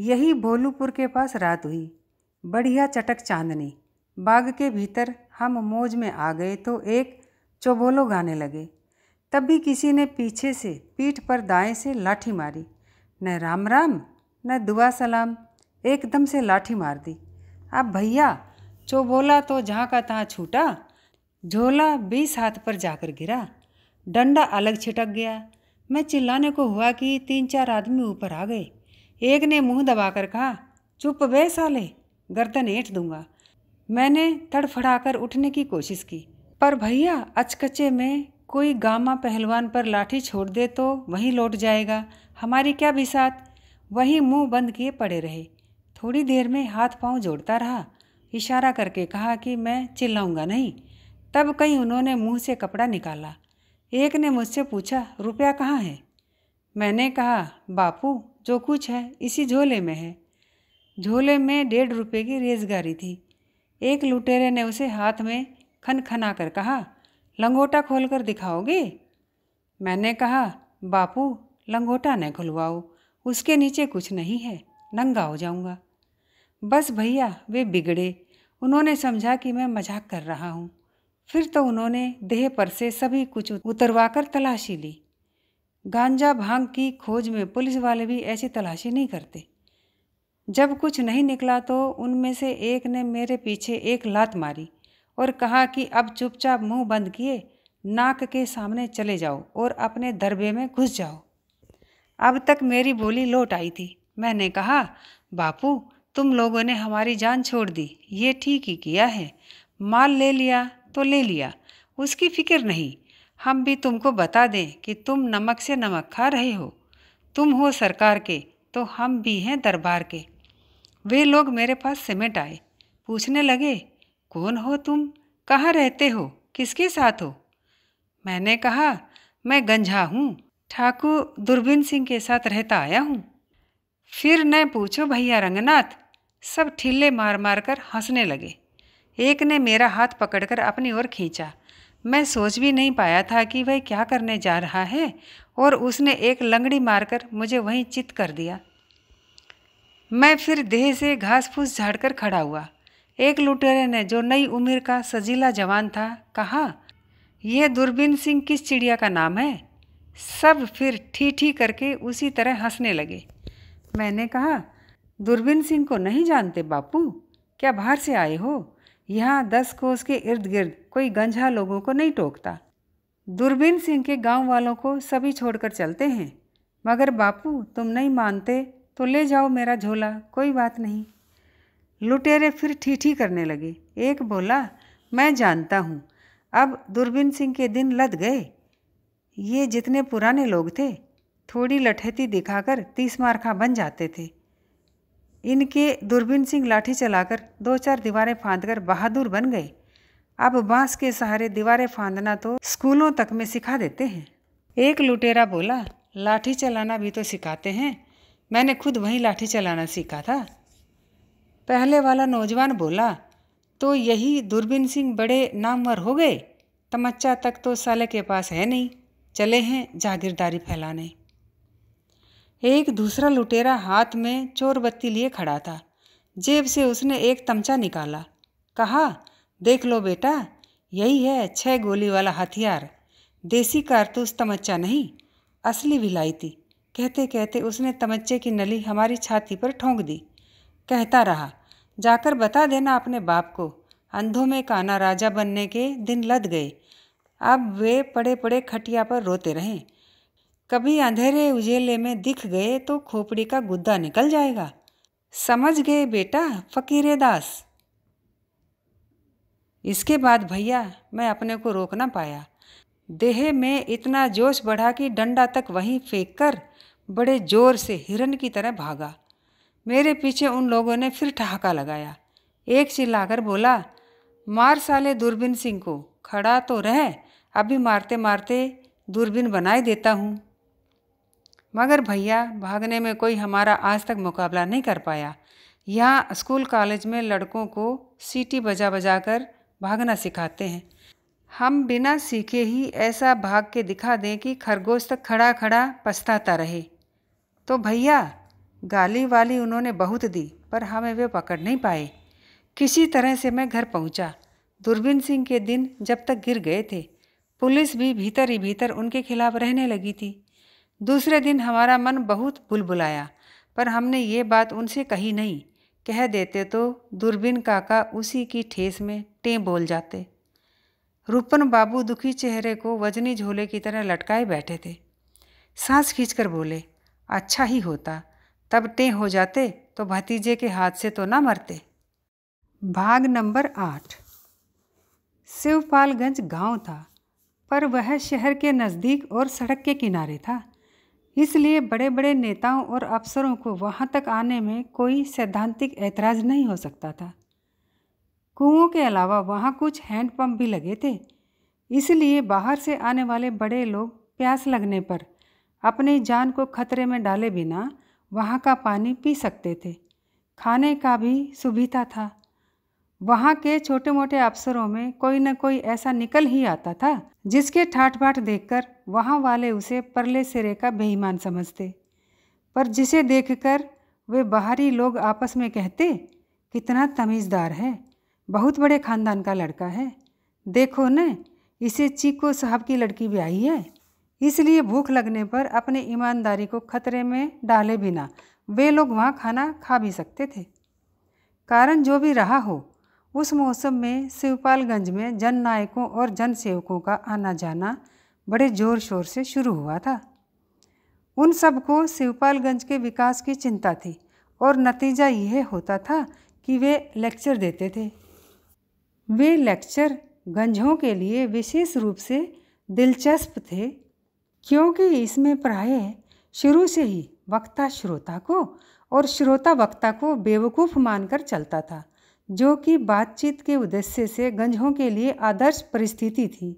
यही भोलूपुर के पास रात हुई बढ़िया चटक चांदनी बाग के भीतर हम मौज में आ गए तो एक चौबोलो गाने लगे तब भी किसी ने पीछे से पीठ पर दाएं से लाठी मारी न राम राम न दुआ सलाम एकदम से लाठी मार दी अब भैया चोबोला तो जहाँ का तहाँ छूटा झोला बीस हाथ पर जाकर गिरा डंडा अलग छिटक गया मैं चिल्लाने को हुआ कि तीन चार आदमी ऊपर आ गए एक ने मुंह दबाकर कहा चुप बे साले गर्दन ऐठ दूंगा मैंने तड़फड़ाकर उठने की कोशिश की पर भैया अचकचे में कोई गामा पहलवान पर लाठी छोड़ दे तो वहीं लौट जाएगा हमारी क्या बिसात वहीं मुंह बंद किए पड़े रहे थोड़ी देर में हाथ पांव जोड़ता रहा इशारा करके कहा कि मैं चिल्लाऊंगा नहीं तब कहीं उन्होंने मुंह से कपड़ा निकाला एक ने मुझसे पूछा रुपया कहाँ है मैंने कहा बापू जो कुछ है इसी झोले में है झोले में डेढ़ रुपये की रेजगारी थी एक लुटेरे ने उसे हाथ में खनखना कर कहा लंगोटा खोल कर दिखाओगे मैंने कहा बापू लंगोटा न खुलवाओ उसके नीचे कुछ नहीं है नंगा हो जाऊंगा बस भैया वे बिगड़े उन्होंने समझा कि मैं मजाक कर रहा हूँ फिर तो उन्होंने देह पर से सभी कुछ उतरवा कर तलाशी ली गांजा भांग की खोज में पुलिस वाले भी ऐसी तलाशी नहीं करते जब कुछ नहीं निकला तो उनमें से एक ने मेरे पीछे एक लात मारी और कहा कि अब चुपचाप मुंह बंद किए नाक के सामने चले जाओ और अपने दरबे में घुस जाओ अब तक मेरी बोली लौट आई थी मैंने कहा बापू तुम लोगों ने हमारी जान छोड़ दी ये ठीक ही किया है माल ले लिया तो ले लिया उसकी फिक्र नहीं हम भी तुमको बता दें कि तुम नमक से नमक खा रहे हो तुम हो सरकार के तो हम भी हैं दरबार के वे लोग मेरे पास सिमट आए पूछने लगे कौन हो तुम कहाँ रहते हो किसके साथ हो मैंने कहा मैं गंजा हूँ ठाकुर दुर्बिन सिंह के साथ रहता आया हूँ फिर न पूछो भैया रंगनाथ सब ठिल्ले मार मार कर हंसने लगे एक ने मेरा हाथ पकड़कर अपनी ओर खींचा मैं सोच भी नहीं पाया था कि वह क्या करने जा रहा है और उसने एक लंगड़ी मारकर मुझे वहीं चित कर दिया मैं फिर देह से घास फूस झाड़कर खड़ा हुआ एक लुटेरे ने जो नई उम्र का सजीला जवान था कहा यह दूरबीन सिंह किस चिड़िया का नाम है सब फिर ठी ठी करके उसी तरह हंसने लगे मैंने कहा दूरबीन सिंह को नहीं जानते बापू क्या बाहर से आए हो यहाँ दस कोस के इर्द गिर्द कोई गंजा लोगों को नहीं टोकता दूरबीन सिंह के गांव वालों को सभी छोड़कर चलते हैं मगर बापू तुम नहीं मानते तो ले जाओ मेरा झोला कोई बात नहीं लुटेरे फिर ठीठी करने लगे एक बोला मैं जानता हूँ अब दूरबीन सिंह के दिन लद गए ये जितने पुराने लोग थे थोड़ी लठेती दिखाकर तीस मारखा बन जाते थे इनके दूरबीन सिंह लाठी चलाकर दो चार दीवारें फांदकर बहादुर बन गए अब बांस के सहारे दीवारें फांदना तो स्कूलों तक में सिखा देते हैं एक लुटेरा बोला लाठी चलाना भी तो सिखाते हैं मैंने खुद वहीं लाठी चलाना सीखा था पहले वाला नौजवान बोला तो यही दूरबीन सिंह बड़े नामवर हो गए तमच्चा तक तो साले के पास है नहीं चले हैं जागीरदारी फैलाने एक दूसरा लुटेरा हाथ में चोर बत्ती लिए खड़ा था जेब से उसने एक तमचा निकाला कहा देख लो बेटा यही है छह गोली वाला हथियार देसी कारतूस तमच्चा नहीं असली थी कहते कहते उसने तमच्चे की नली हमारी छाती पर ठोंक दी कहता रहा जाकर बता देना अपने बाप को अंधों में काना राजा बनने के दिन लद गए अब वे पड़े पड़े खटिया पर रोते रहें कभी अंधेरे उजेले में दिख गए तो खोपड़ी का गुद्दा निकल जाएगा समझ गए बेटा फकीरे दास इसके बाद भैया मैं अपने को रोक ना पाया देह में इतना जोश बढ़ा कि डंडा तक वहीं फेंक कर बड़े जोर से हिरन की तरह भागा मेरे पीछे उन लोगों ने फिर ठहाका लगाया एक चिल्लाकर बोला मार साले दूरबीन सिंह को खड़ा तो रह अभी मारते मारते दूरबीन बनाए देता हूँ मगर भैया भागने में कोई हमारा आज तक मुकाबला नहीं कर पाया यहाँ स्कूल कॉलेज में लड़कों को सीटी बजा बजा कर भागना सिखाते हैं हम बिना सीखे ही ऐसा भाग के दिखा दें कि खरगोश तक खड़ा खड़ा पछताता रहे तो भैया गाली वाली उन्होंने बहुत दी पर हमें वे पकड़ नहीं पाए किसी तरह से मैं घर पहुंचा। दूरबीन सिंह के दिन जब तक गिर गए थे पुलिस भी भीतर ही भीतर उनके खिलाफ रहने लगी थी दूसरे दिन हमारा मन बहुत बुलबुलाया पर हमने ये बात उनसे कही नहीं कह देते तो दूरबीन काका उसी की ठेस में टें बोल जाते रूपन बाबू दुखी चेहरे को वजनी झोले की तरह लटकाए बैठे थे सांस खींचकर बोले अच्छा ही होता तब टें हो जाते तो भतीजे के हाथ से तो ना मरते भाग नंबर आठ शिवपालगंज गांव था पर वह शहर के नज़दीक और सड़क के किनारे था इसलिए बड़े बड़े नेताओं और अफसरों को वहाँ तक आने में कोई सैद्धांतिक ऐतराज़ नहीं हो सकता था कुओं के अलावा वहाँ कुछ हैंडपम्प भी लगे थे इसलिए बाहर से आने वाले बड़े लोग प्यास लगने पर अपनी जान को खतरे में डाले बिना वहाँ का पानी पी सकते थे खाने का भी सुविधा था वहाँ के छोटे मोटे अफसरों में कोई न कोई ऐसा निकल ही आता था जिसके ठाठ बाट कर वहाँ वाले उसे परले सिरे का बेईमान समझते पर जिसे देखकर वे बाहरी लोग आपस में कहते कितना तमीज़दार है बहुत बड़े खानदान का लड़का है देखो न इसे चीको साहब की लड़की भी आई है इसलिए भूख लगने पर अपने ईमानदारी को खतरे में डाले बिना वे लोग वहाँ खाना खा भी सकते थे कारण जो भी रहा हो उस मौसम में शिवपालगंज में जन नायकों और जन सेवकों का आना जाना बड़े ज़ोर शोर से शुरू हुआ था उन सबको शिवपालगंज के विकास की चिंता थी और नतीजा यह होता था कि वे लेक्चर देते थे वे लेक्चर गंजों के लिए विशेष रूप से दिलचस्प थे क्योंकि इसमें प्राय शुरू से ही वक्ता श्रोता को और श्रोता वक्ता को बेवकूफ़ मानकर चलता था जो कि बातचीत के उद्देश्य से गंजों के लिए आदर्श परिस्थिति थी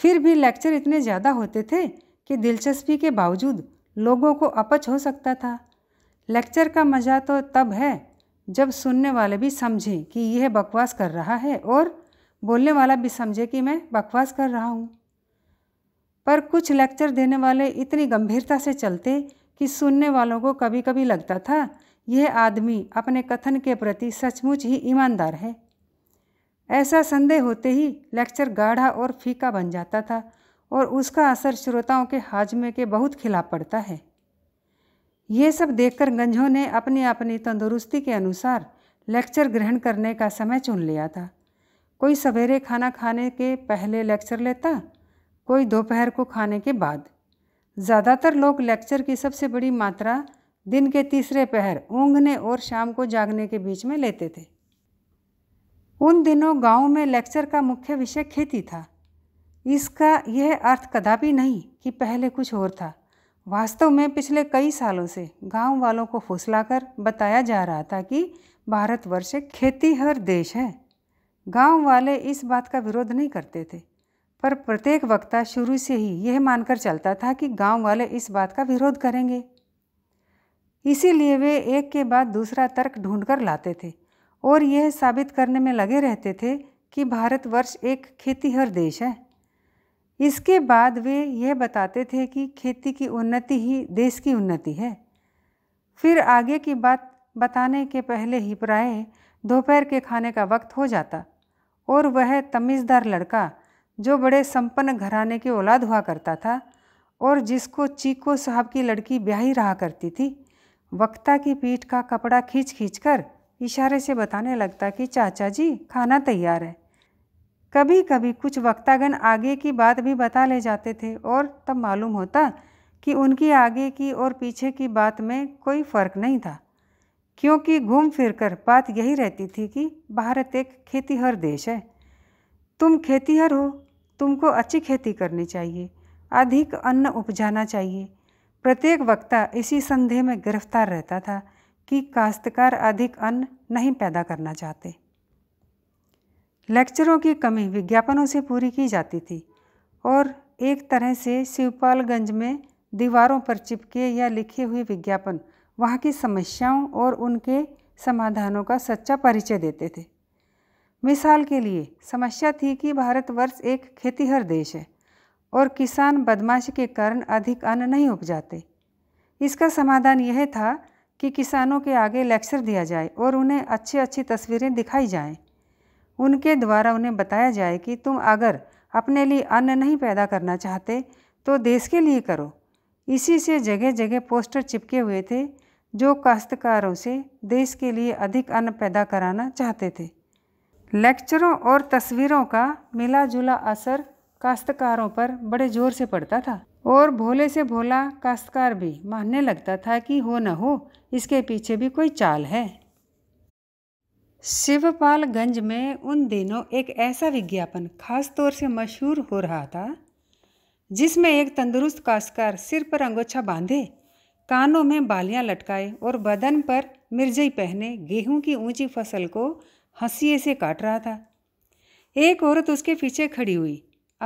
फिर भी लेक्चर इतने ज़्यादा होते थे कि दिलचस्पी के बावजूद लोगों को अपच हो सकता था लेक्चर का मज़ा तो तब है जब सुनने वाले भी समझें कि यह बकवास कर रहा है और बोलने वाला भी समझे कि मैं बकवास कर रहा हूँ पर कुछ लेक्चर देने वाले इतनी गंभीरता से चलते कि सुनने वालों को कभी कभी लगता था यह आदमी अपने कथन के प्रति सचमुच ही ईमानदार है ऐसा संदेह होते ही लेक्चर गाढ़ा और फीका बन जाता था और उसका असर श्रोताओं के हाजमे के बहुत खिलाफ पड़ता है ये सब देखकर गंजों ने अपनी अपनी तंदुरुस्ती के अनुसार लेक्चर ग्रहण करने का समय चुन लिया था कोई सवेरे खाना खाने के पहले लेक्चर लेता कोई दोपहर को खाने के बाद ज़्यादातर लोग लेक्चर की सबसे बड़ी मात्रा दिन के तीसरे पहर ऊँघने और शाम को जागने के बीच में लेते थे उन दिनों गांव में लेक्चर का मुख्य विषय खेती था इसका यह अर्थ कदापि नहीं कि पहले कुछ और था वास्तव में पिछले कई सालों से गांव वालों को फुसलाकर बताया जा रहा था कि भारतवर्ष खेती हर देश है गांव वाले इस बात का विरोध नहीं करते थे पर प्रत्येक वक्ता शुरू से ही यह मानकर चलता था कि गांव वाले इस बात का विरोध करेंगे इसीलिए वे एक के बाद दूसरा तर्क ढूंढकर लाते थे और यह साबित करने में लगे रहते थे कि भारतवर्ष एक खेतीहर देश है इसके बाद वे यह बताते थे कि खेती की उन्नति ही देश की उन्नति है फिर आगे की बात बताने के पहले ही प्राय दोपहर के खाने का वक्त हो जाता और वह तमीज़दार लड़का जो बड़े संपन्न घराने की औलाद हुआ करता था और जिसको चीको साहब की लड़की ब्याही रहा करती थी वक्ता की पीठ का कपड़ा खींच खींच कर इशारे से बताने लगता कि चाचा जी खाना तैयार है कभी कभी कुछ वक्तागण आगे की बात भी बता ले जाते थे और तब मालूम होता कि उनकी आगे की और पीछे की बात में कोई फ़र्क नहीं था क्योंकि घूम फिर कर बात यही रहती थी कि भारत एक खेतीहर देश है तुम खेतीहर हो तुमको अच्छी खेती करनी चाहिए अधिक अन्न उपजाना चाहिए प्रत्येक वक्ता इसी संदेह में गिरफ्तार रहता था कि काश्तकार अधिक अन्न नहीं पैदा करना चाहते लेक्चरों की कमी विज्ञापनों से पूरी की जाती थी और एक तरह से शिवपालगंज में दीवारों पर चिपके या लिखे हुए विज्ञापन वहाँ की समस्याओं और उनके समाधानों का सच्चा परिचय देते थे मिसाल के लिए समस्या थी कि भारतवर्ष एक खेतीहर देश है और किसान बदमाशी के कारण अधिक अन्न नहीं उपजाते इसका समाधान यह था कि किसानों के आगे लेक्चर दिया जाए और उन्हें अच्छी अच्छी तस्वीरें दिखाई जाएं। उनके द्वारा उन्हें बताया जाए कि तुम अगर अपने लिए अन्न नहीं पैदा करना चाहते तो देश के लिए करो इसी से जगह जगह पोस्टर चिपके हुए थे जो काश्तकारों से देश के लिए अधिक अन्न पैदा कराना चाहते थे लेक्चरों और तस्वीरों का मिला जुला असर काश्तकारों पर बड़े जोर से पड़ता था और भोले से भोला काश्तकार भी मानने लगता था कि हो न हो इसके पीछे भी कोई चाल है शिवपालगंज में उन दिनों एक ऐसा विज्ञापन खास तौर से मशहूर हो रहा था जिसमें एक तंदुरुस्त काश्तकार सिर पर अंगोछा बांधे कानों में बालियां लटकाए और बदन पर मिर्जई पहने गेहूं की ऊंची फसल को हंसी से काट रहा था एक औरत उसके पीछे खड़ी हुई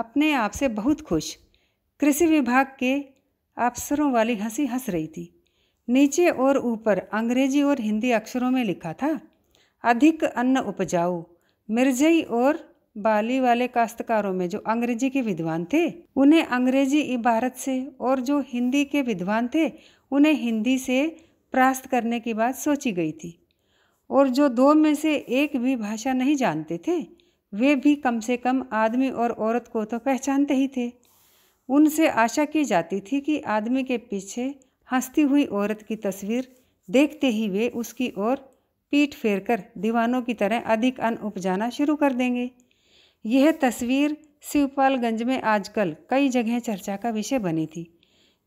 अपने आप से बहुत खुश कृषि विभाग के अफसरों वाली हंसी हंस रही थी नीचे और ऊपर अंग्रेजी और हिंदी अक्षरों में लिखा था अधिक अन्न उपजाऊ मिर्जई और बाली वाले काश्तकारों में जो अंग्रेजी के विद्वान थे उन्हें अंग्रेजी इबारत से और जो हिंदी के विद्वान थे उन्हें हिंदी से प्रास्त करने की बात सोची गई थी और जो दो में से एक भी भाषा नहीं जानते थे वे भी कम से कम आदमी और औरत को तो पहचानते ही थे उनसे आशा की जाती थी कि आदमी के पीछे हंसती हुई औरत की तस्वीर देखते ही वे उसकी ओर पीठ फेर कर दीवानों की तरह अधिक अन्न उपजाना शुरू कर देंगे यह तस्वीर शिवपालगंज में आजकल कई जगह चर्चा का विषय बनी थी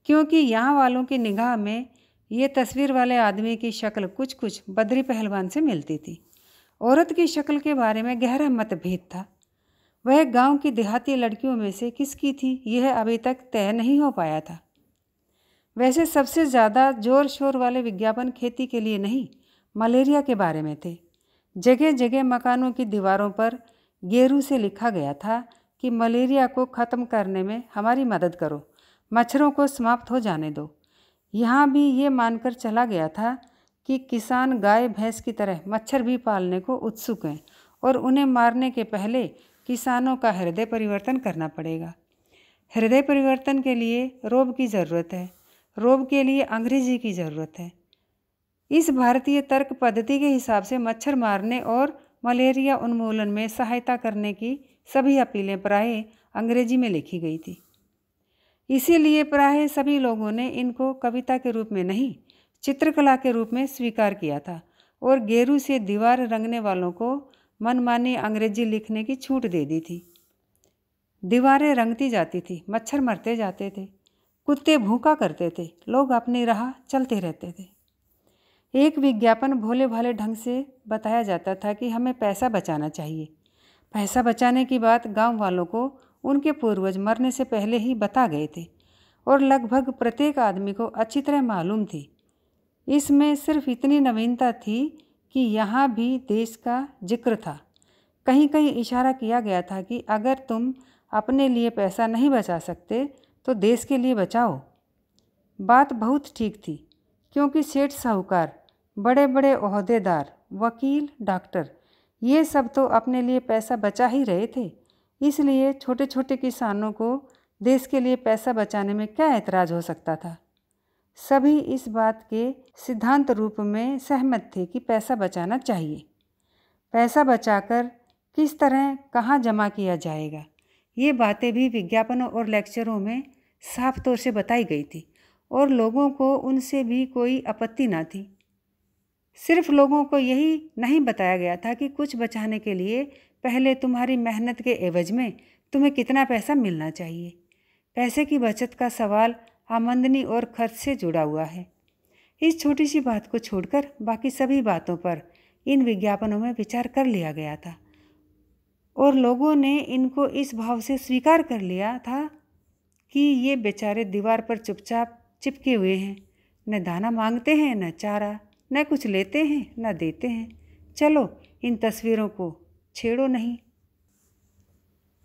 क्योंकि यहाँ वालों की निगाह में ये तस्वीर वाले आदमी की शक्ल कुछ कुछ बद्री पहलवान से मिलती थी औरत की शक्ल के बारे में गहरा मतभेद था वह गांव की देहाती लड़कियों में से किसकी थी यह अभी तक तय नहीं हो पाया था वैसे सबसे ज़्यादा जोर शोर वाले विज्ञापन खेती के लिए नहीं मलेरिया के बारे में थे जगह जगह मकानों की दीवारों पर गेरू से लिखा गया था कि मलेरिया को ख़त्म करने में हमारी मदद करो मच्छरों को समाप्त हो जाने दो यहाँ भी ये मानकर चला गया था कि किसान गाय भैंस की तरह मच्छर भी पालने को उत्सुक हैं और उन्हें मारने के पहले किसानों का हृदय परिवर्तन करना पड़ेगा हृदय परिवर्तन के लिए रोब की ज़रूरत है रोब के लिए अंग्रेजी की ज़रूरत है इस भारतीय तर्क पद्धति के हिसाब से मच्छर मारने और मलेरिया उन्मूलन में सहायता करने की सभी अपीलें प्राय अंग्रेजी में लिखी गई थी इसीलिए प्राय सभी लोगों ने इनको कविता के रूप में नहीं चित्रकला के रूप में स्वीकार किया था और गेरू से दीवार रंगने वालों को मनमानी अंग्रेजी लिखने की छूट दे दी थी दीवारें रंगती जाती थी मच्छर मरते जाते थे कुत्ते भूखा करते थे लोग अपनी राह चलते रहते थे एक विज्ञापन भोले भाले ढंग से बताया जाता था कि हमें पैसा बचाना चाहिए पैसा बचाने की बात गांव वालों को उनके पूर्वज मरने से पहले ही बता गए थे और लगभग प्रत्येक आदमी को अच्छी तरह मालूम थी इसमें सिर्फ इतनी नवीनता थी कि यहाँ भी देश का जिक्र था कहीं कहीं इशारा किया गया था कि अगर तुम अपने लिए पैसा नहीं बचा सकते तो देश के लिए बचाओ बात बहुत ठीक थी क्योंकि सेठ साहूकार बड़े बड़े अहदेदार वकील डॉक्टर ये सब तो अपने लिए पैसा बचा ही रहे थे इसलिए छोटे छोटे किसानों को देश के लिए पैसा बचाने में क्या ऐतराज़ हो सकता था सभी इस बात के सिद्धांत रूप में सहमत थे कि पैसा बचाना चाहिए पैसा बचाकर किस तरह कहाँ जमा किया जाएगा ये बातें भी विज्ञापनों और लेक्चरों में साफ तौर से बताई गई थी और लोगों को उनसे भी कोई आपत्ति ना थी सिर्फ लोगों को यही नहीं बताया गया था कि कुछ बचाने के लिए पहले तुम्हारी मेहनत के एवज में तुम्हें कितना पैसा मिलना चाहिए पैसे की बचत का सवाल आमंदनी और खर्च से जुड़ा हुआ है इस छोटी सी बात को छोड़कर बाकी सभी बातों पर इन विज्ञापनों में विचार कर लिया गया था और लोगों ने इनको इस भाव से स्वीकार कर लिया था कि ये बेचारे दीवार पर चुपचाप चिपके हुए हैं न दाना मांगते हैं न चारा न कुछ लेते हैं न देते हैं चलो इन तस्वीरों को छेड़ो नहीं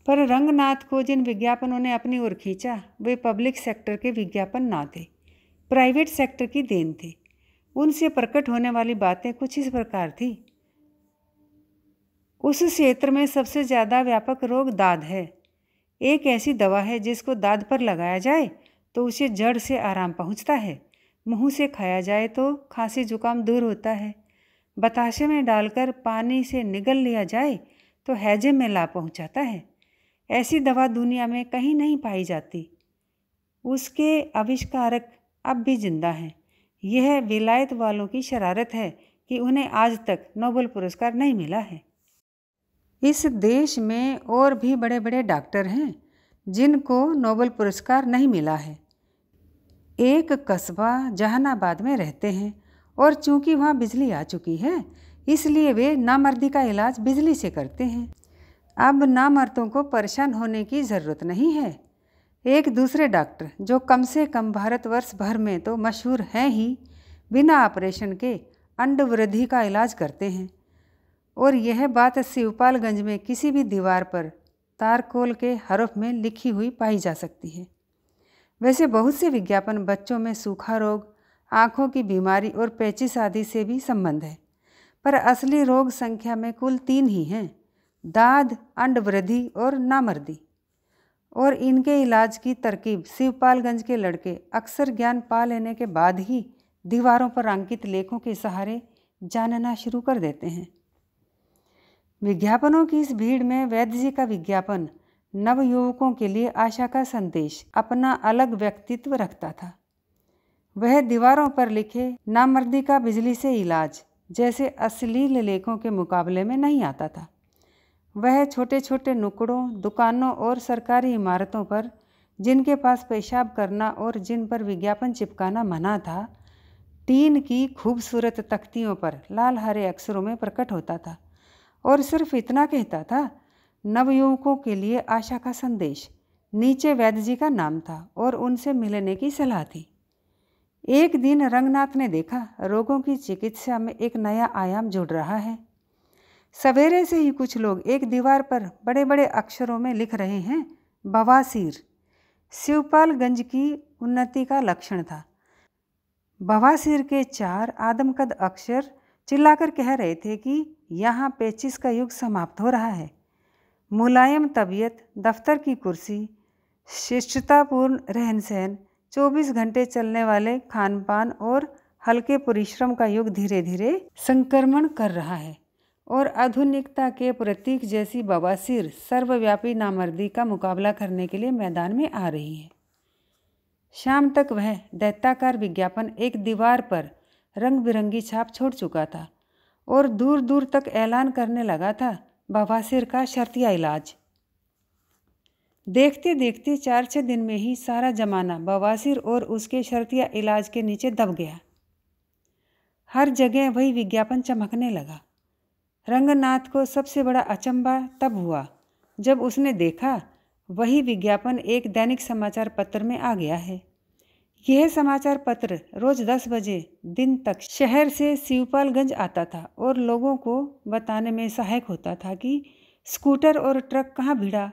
पर रंगनाथ को जिन विज्ञापनों ने अपनी ओर खींचा वे पब्लिक सेक्टर के विज्ञापन ना थे प्राइवेट सेक्टर की देन थी उनसे प्रकट होने वाली बातें कुछ इस प्रकार थी उस क्षेत्र में सबसे ज़्यादा व्यापक रोग दाद है एक ऐसी दवा है जिसको दाद पर लगाया जाए तो उसे जड़ से आराम पहुंचता है मुँह से खाया जाए तो खांसी जुकाम दूर होता है बताशे में डालकर पानी से निगल लिया जाए तो हैजे में ला पहुँचाता है ऐसी दवा दुनिया में कहीं नहीं पाई जाती उसके आविष्कारक अब भी जिंदा हैं यह विलायत वालों की शरारत है कि उन्हें आज तक नोबल पुरस्कार नहीं मिला है इस देश में और भी बड़े बड़े डॉक्टर हैं जिनको नोबल पुरस्कार नहीं मिला है एक कस्बा जहानाबाद में रहते हैं और चूंकि वहाँ बिजली आ चुकी है इसलिए वे नामर्दी का इलाज बिजली से करते हैं अब ना मर्दों को परेशान होने की ज़रूरत नहीं है एक दूसरे डॉक्टर जो कम से कम भारतवर्ष भर में तो मशहूर हैं ही बिना ऑपरेशन के अंड वृद्धि का इलाज करते हैं और यह बात शिवपालगंज में किसी भी दीवार पर तारकोल के हरफ में लिखी हुई पाई जा सकती है वैसे बहुत से विज्ञापन बच्चों में सूखा रोग आँखों की बीमारी और पेचिस आदि से भी संबंध है पर असली रोग संख्या में कुल तीन ही हैं दाद अंड वृद्धि और नामर्दी और इनके इलाज की तरकीब शिवपालगंज के लड़के अक्सर ज्ञान पा लेने के बाद ही दीवारों पर अंकित लेखों के सहारे जानना शुरू कर देते हैं विज्ञापनों की इस भीड़ में वैद्य जी का विज्ञापन नवयुवकों के लिए आशा का संदेश अपना अलग व्यक्तित्व रखता था वह दीवारों पर लिखे नामर्दी का बिजली से इलाज जैसे अश्लील लेखों के मुकाबले में नहीं आता था वह छोटे छोटे नुकड़ों दुकानों और सरकारी इमारतों पर जिनके पास पेशाब करना और जिन पर विज्ञापन चिपकाना मना था टीन की खूबसूरत तख्तियों पर लाल हरे अक्षरों में प्रकट होता था और सिर्फ इतना कहता था नवयुवकों के लिए आशा का संदेश नीचे वैद्य जी का नाम था और उनसे मिलने की सलाह थी एक दिन रंगनाथ ने देखा रोगों की चिकित्सा में एक नया आयाम जुड़ रहा है सवेरे से ही कुछ लोग एक दीवार पर बड़े बड़े अक्षरों में लिख रहे हैं बवासीर शिवपालगंज की उन्नति का लक्षण था बवासीर के चार आदमकद अक्षर चिल्लाकर कह रहे थे कि यहाँ पेचिस का युग समाप्त हो रहा है मुलायम तबीयत दफ्तर की कुर्सी शिष्टतापूर्ण रहन सहन चौबीस घंटे चलने वाले खान पान और हल्के परिश्रम का युग धीरे धीरे संक्रमण कर रहा है और आधुनिकता के प्रतीक जैसी बवासीर सर्वव्यापी नामर्दी का मुकाबला करने के लिए मैदान में आ रही है शाम तक वह दैत्याकार विज्ञापन एक दीवार पर रंग बिरंगी छाप छोड़ चुका था और दूर दूर तक ऐलान करने लगा था बवासीर का शर्तिया इलाज देखते देखते चार छः दिन में ही सारा जमाना बवासीर और उसके शर्तिया इलाज के नीचे दब गया हर जगह वही विज्ञापन चमकने लगा रंगनाथ को सबसे बड़ा अचंबा तब हुआ जब उसने देखा वही विज्ञापन एक दैनिक समाचार पत्र में आ गया है यह समाचार पत्र रोज दस बजे दिन तक शहर से शिवपालगंज आता था और लोगों को बताने में सहायक होता था कि स्कूटर और ट्रक कहाँ भिड़ा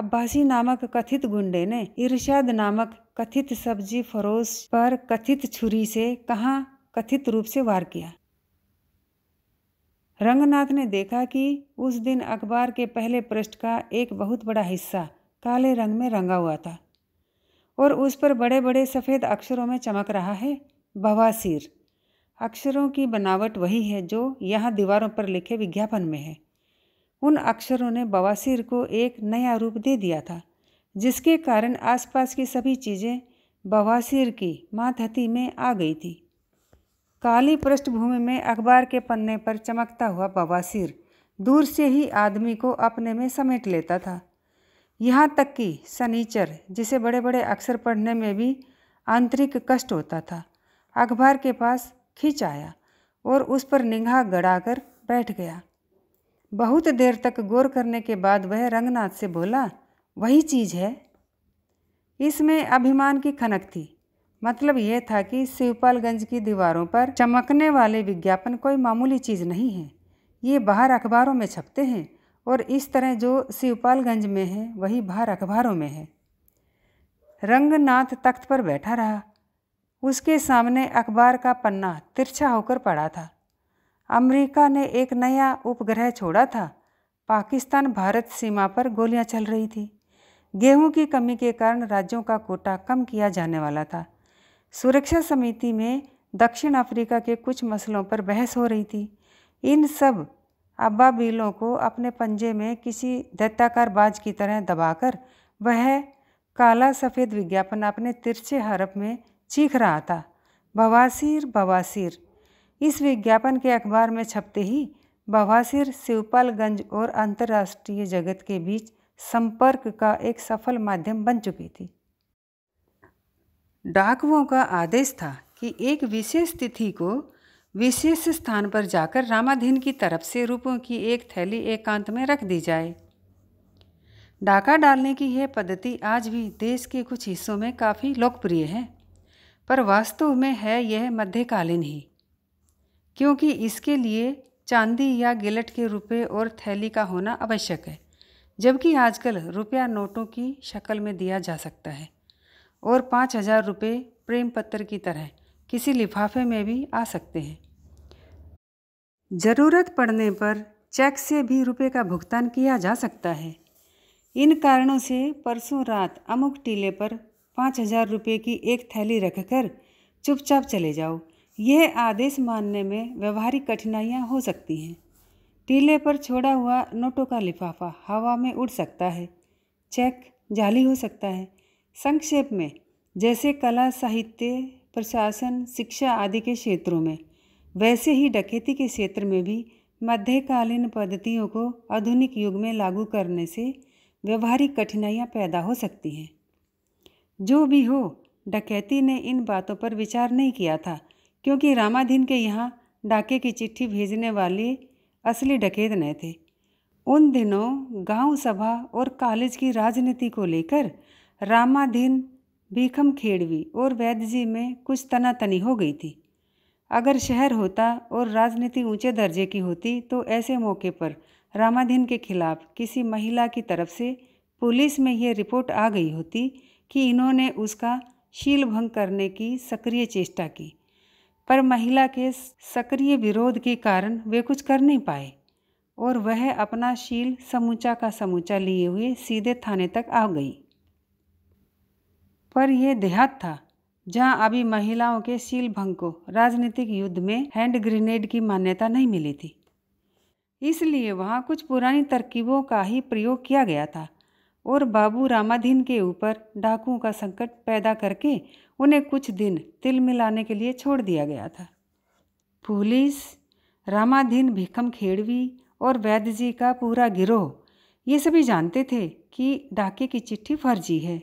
अब्बासी नामक कथित गुंडे ने इरशाद नामक कथित सब्जी फरोश पर कथित छुरी से कहाँ कथित रूप से वार किया रंगनाथ ने देखा कि उस दिन अखबार के पहले पृष्ठ का एक बहुत बड़ा हिस्सा काले रंग में रंगा हुआ था और उस पर बड़े बड़े सफ़ेद अक्षरों में चमक रहा है बवासीर अक्षरों की बनावट वही है जो यहाँ दीवारों पर लिखे विज्ञापन में है उन अक्षरों ने बवासीर को एक नया रूप दे दिया था जिसके कारण आसपास की सभी चीज़ें बवासीर की मातहती में आ गई थी काली पृष्ठभूमि में अखबार के पन्ने पर चमकता हुआ बवासीर दूर से ही आदमी को अपने में समेट लेता था यहाँ तक कि सनीचर जिसे बड़े बड़े अक्षर पढ़ने में भी आंतरिक कष्ट होता था अखबार के पास खींच आया और उस पर निगाह गड़ाकर बैठ गया बहुत देर तक गौर करने के बाद वह रंगनाथ से बोला वही चीज़ है इसमें अभिमान की खनक थी मतलब यह था कि शिवपालगंज की दीवारों पर चमकने वाले विज्ञापन कोई मामूली चीज़ नहीं है ये बाहर अखबारों में छपते हैं और इस तरह जो शिवपालगंज में है वही बाहर अखबारों में है रंगनाथ तख्त पर बैठा रहा उसके सामने अखबार का पन्ना तिरछा होकर पड़ा था अमेरिका ने एक नया उपग्रह छोड़ा था पाकिस्तान भारत सीमा पर गोलियां चल रही थी गेहूं की कमी के कारण राज्यों का कोटा कम किया जाने वाला था सुरक्षा समिति में दक्षिण अफ्रीका के कुछ मसलों पर बहस हो रही थी इन सब अबाबीलों को अपने पंजे में किसी दत्ताकार बाज की तरह दबाकर वह काला सफ़ेद विज्ञापन अपने तिरछे हरफ में चीख रहा था बवासीर बवासीर इस विज्ञापन के अखबार में छपते ही बवासीर शिवपालगंज और अंतर्राष्ट्रीय जगत के बीच संपर्क का एक सफल माध्यम बन चुकी थी डाकुओं का आदेश था कि एक विशेष तिथि को विशेष स्थान पर जाकर रामाधीन की तरफ से रूपों की एक थैली एकांत एक में रख दी जाए डाका डालने की यह पद्धति आज भी देश के कुछ हिस्सों में काफ़ी लोकप्रिय है पर वास्तव में है यह मध्यकालीन ही क्योंकि इसके लिए चांदी या गिलट के रुपए और थैली का होना आवश्यक है जबकि आजकल रुपया नोटों की शक्ल में दिया जा सकता है और पाँच हज़ार रुपये प्रेम पत्र की तरह किसी लिफाफे में भी आ सकते हैं ज़रूरत पड़ने पर चेक से भी रुपए का भुगतान किया जा सकता है इन कारणों से परसों रात अमुक टीले पर पाँच हज़ार रुपये की एक थैली रखकर चुपचाप चले जाओ यह आदेश मानने में व्यवहारिक कठिनाइयाँ हो सकती हैं टीले पर छोड़ा हुआ नोटों का लिफाफा हवा में उड़ सकता है चेक जाली हो सकता है संक्षेप में जैसे कला साहित्य प्रशासन शिक्षा आदि के क्षेत्रों में वैसे ही डकैती के क्षेत्र में भी मध्यकालीन पद्धतियों को आधुनिक युग में लागू करने से व्यवहारिक कठिनाइयाँ पैदा हो सकती हैं जो भी हो डकैती ने इन बातों पर विचार नहीं किया था क्योंकि रामाधीन के यहाँ डाके की चिट्ठी भेजने वाले असली डकैत नए थे उन दिनों गांव सभा और कॉलेज की राजनीति को लेकर रामाधीन भीखम खेड़वी और वैद्य जी में कुछ तनातनी हो गई थी अगर शहर होता और राजनीति ऊंचे दर्जे की होती तो ऐसे मौके पर रामाधीन के खिलाफ किसी महिला की तरफ से पुलिस में यह रिपोर्ट आ गई होती कि इन्होंने उसका शील भंग करने की सक्रिय चेष्टा की पर महिला के सक्रिय विरोध के कारण वे कुछ कर नहीं पाए और वह अपना शील समूचा का समूचा लिए हुए सीधे थाने तक आ गई पर यह देहात था जहां अभी महिलाओं के सील भंग को राजनीतिक युद्ध में हैंड ग्रेनेड की मान्यता नहीं मिली थी इसलिए वहां कुछ पुरानी तरकीबों का ही प्रयोग किया गया था और बाबू रामाधीन के ऊपर डाकुओं का संकट पैदा करके उन्हें कुछ दिन तिल मिलाने के लिए छोड़ दिया गया था पुलिस रामाधीन भिक्खम खेड़वी और वैद्य जी का पूरा गिरोह ये सभी जानते थे कि डाके की चिट्ठी फर्जी है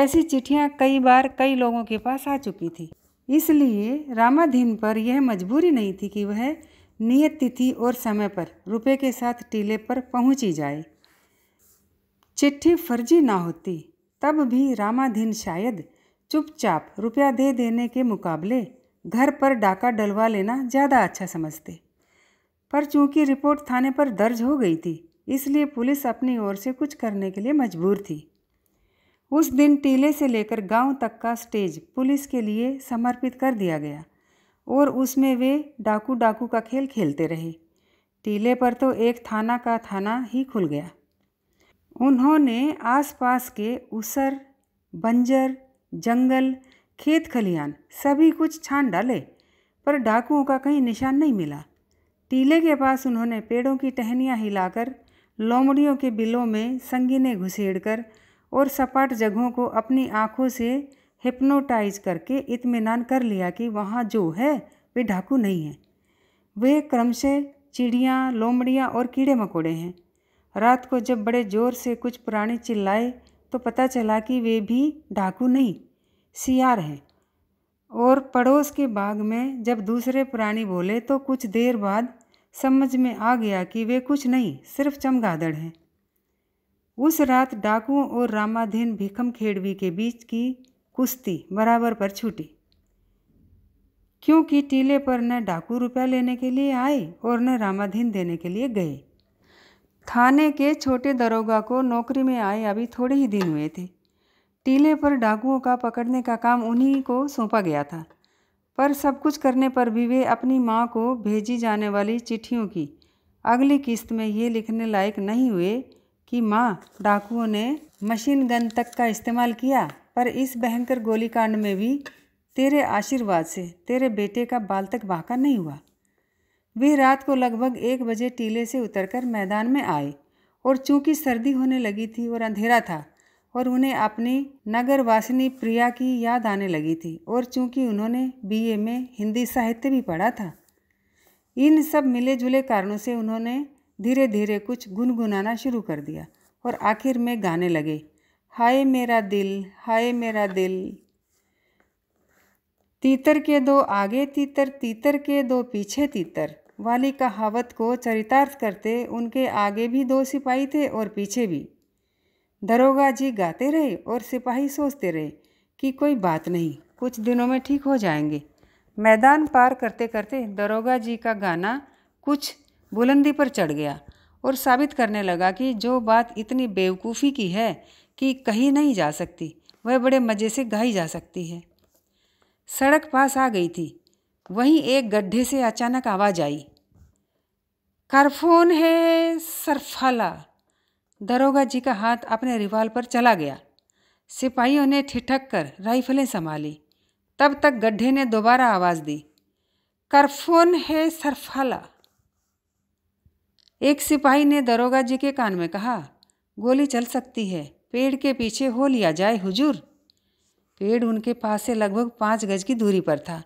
ऐसी चिट्ठियां कई बार कई लोगों के पास आ चुकी थी इसलिए रामाधीन पर यह मजबूरी नहीं थी कि वह नियत तिथि और समय पर रुपए के साथ टीले पर पहुंची जाए चिट्ठी फर्जी ना होती तब भी रामाधीन शायद चुपचाप रुपया दे देने के मुकाबले घर पर डाका डलवा लेना ज़्यादा अच्छा समझते पर चूंकि रिपोर्ट थाने पर दर्ज हो गई थी इसलिए पुलिस अपनी ओर से कुछ करने के लिए मजबूर थी उस दिन टीले से लेकर गांव तक का स्टेज पुलिस के लिए समर्पित कर दिया गया और उसमें वे डाकू डाकू का खेल खेलते रहे टीले पर तो एक थाना का थाना ही खुल गया उन्होंने आसपास के उसर बंजर जंगल खेत खलियान सभी कुछ छान डाले पर डाकुओं का कहीं निशान नहीं मिला टीले के पास उन्होंने पेड़ों की टहनियाँ हिलाकर लोमड़ियों के बिलों में संगीने घुसेड़कर और सपाट जगहों को अपनी आँखों से हिप्नोटाइज करके इत्मीनान कर लिया कि वहाँ जो है वे ढाकू नहीं हैं वे क्रमशः चिड़ियाँ लोमड़ियाँ और कीड़े मकोड़े हैं रात को जब बड़े ज़ोर से कुछ पुराने चिल्लाए तो पता चला कि वे भी ढाकू नहीं सियार हैं और पड़ोस के बाग में जब दूसरे प्राणी बोले तो कुछ देर बाद समझ में आ गया कि वे कुछ नहीं सिर्फ चमगादड़ हैं उस रात डाकुओं और रामाधीन भिकम खेड़वी के बीच की कुश्ती बराबर पर छूटी क्योंकि टीले पर न डाकू रुपया लेने के लिए आए और न रामाधीन देने के लिए गए थाने के छोटे दरोगा को नौकरी में आए अभी थोड़े ही दिन हुए थे टीले पर डाकुओं का पकड़ने का काम उन्हीं को सौंपा गया था पर सब कुछ करने पर भी वे अपनी माँ को भेजी जाने वाली चिट्ठियों की अगली किस्त में ये लिखने लायक नहीं हुए कि माँ डाकुओं ने मशीन गन तक का इस्तेमाल किया पर इस भयंकर गोलीकांड में भी तेरे आशीर्वाद से तेरे बेटे का बाल तक बाका नहीं हुआ वे रात को लगभग एक बजे टीले से उतरकर मैदान में आए और चूंकि सर्दी होने लगी थी और अंधेरा था और उन्हें अपनी नगर वासिनी प्रिया की याद आने लगी थी और चूंकि उन्होंने बीए में हिंदी साहित्य भी पढ़ा था इन सब मिले जुले कारणों से उन्होंने धीरे धीरे कुछ गुनगुनाना शुरू कर दिया और आखिर में गाने लगे हाय मेरा दिल हाय मेरा दिल तीतर के दो आगे तीतर तीतर के दो पीछे तीतर वाली कहावत को चरितार्थ करते उनके आगे भी दो सिपाही थे और पीछे भी दरोगा जी गाते रहे और सिपाही सोचते रहे कि कोई बात नहीं कुछ दिनों में ठीक हो जाएंगे मैदान पार करते करते दरोगा जी का गाना कुछ बुलंदी पर चढ़ गया और साबित करने लगा कि जो बात इतनी बेवकूफ़ी की है कि कहीं नहीं जा सकती वह बड़े मज़े से गाई जा सकती है सड़क पास आ गई थी वहीं एक गड्ढे से अचानक आवाज़ आई कारफोन है सरफाला दरोगा जी का हाथ अपने रिवाल पर चला गया सिपाहियों ने ठिठक कर राइफलें संभाली तब तक गड्ढे ने दोबारा आवाज़ दी करफोन है सरफाला एक सिपाही ने दरोगा जी के कान में कहा गोली चल सकती है पेड़ के पीछे हो लिया जाए हुजूर पेड़ उनके पास से लगभग पाँच गज की दूरी पर था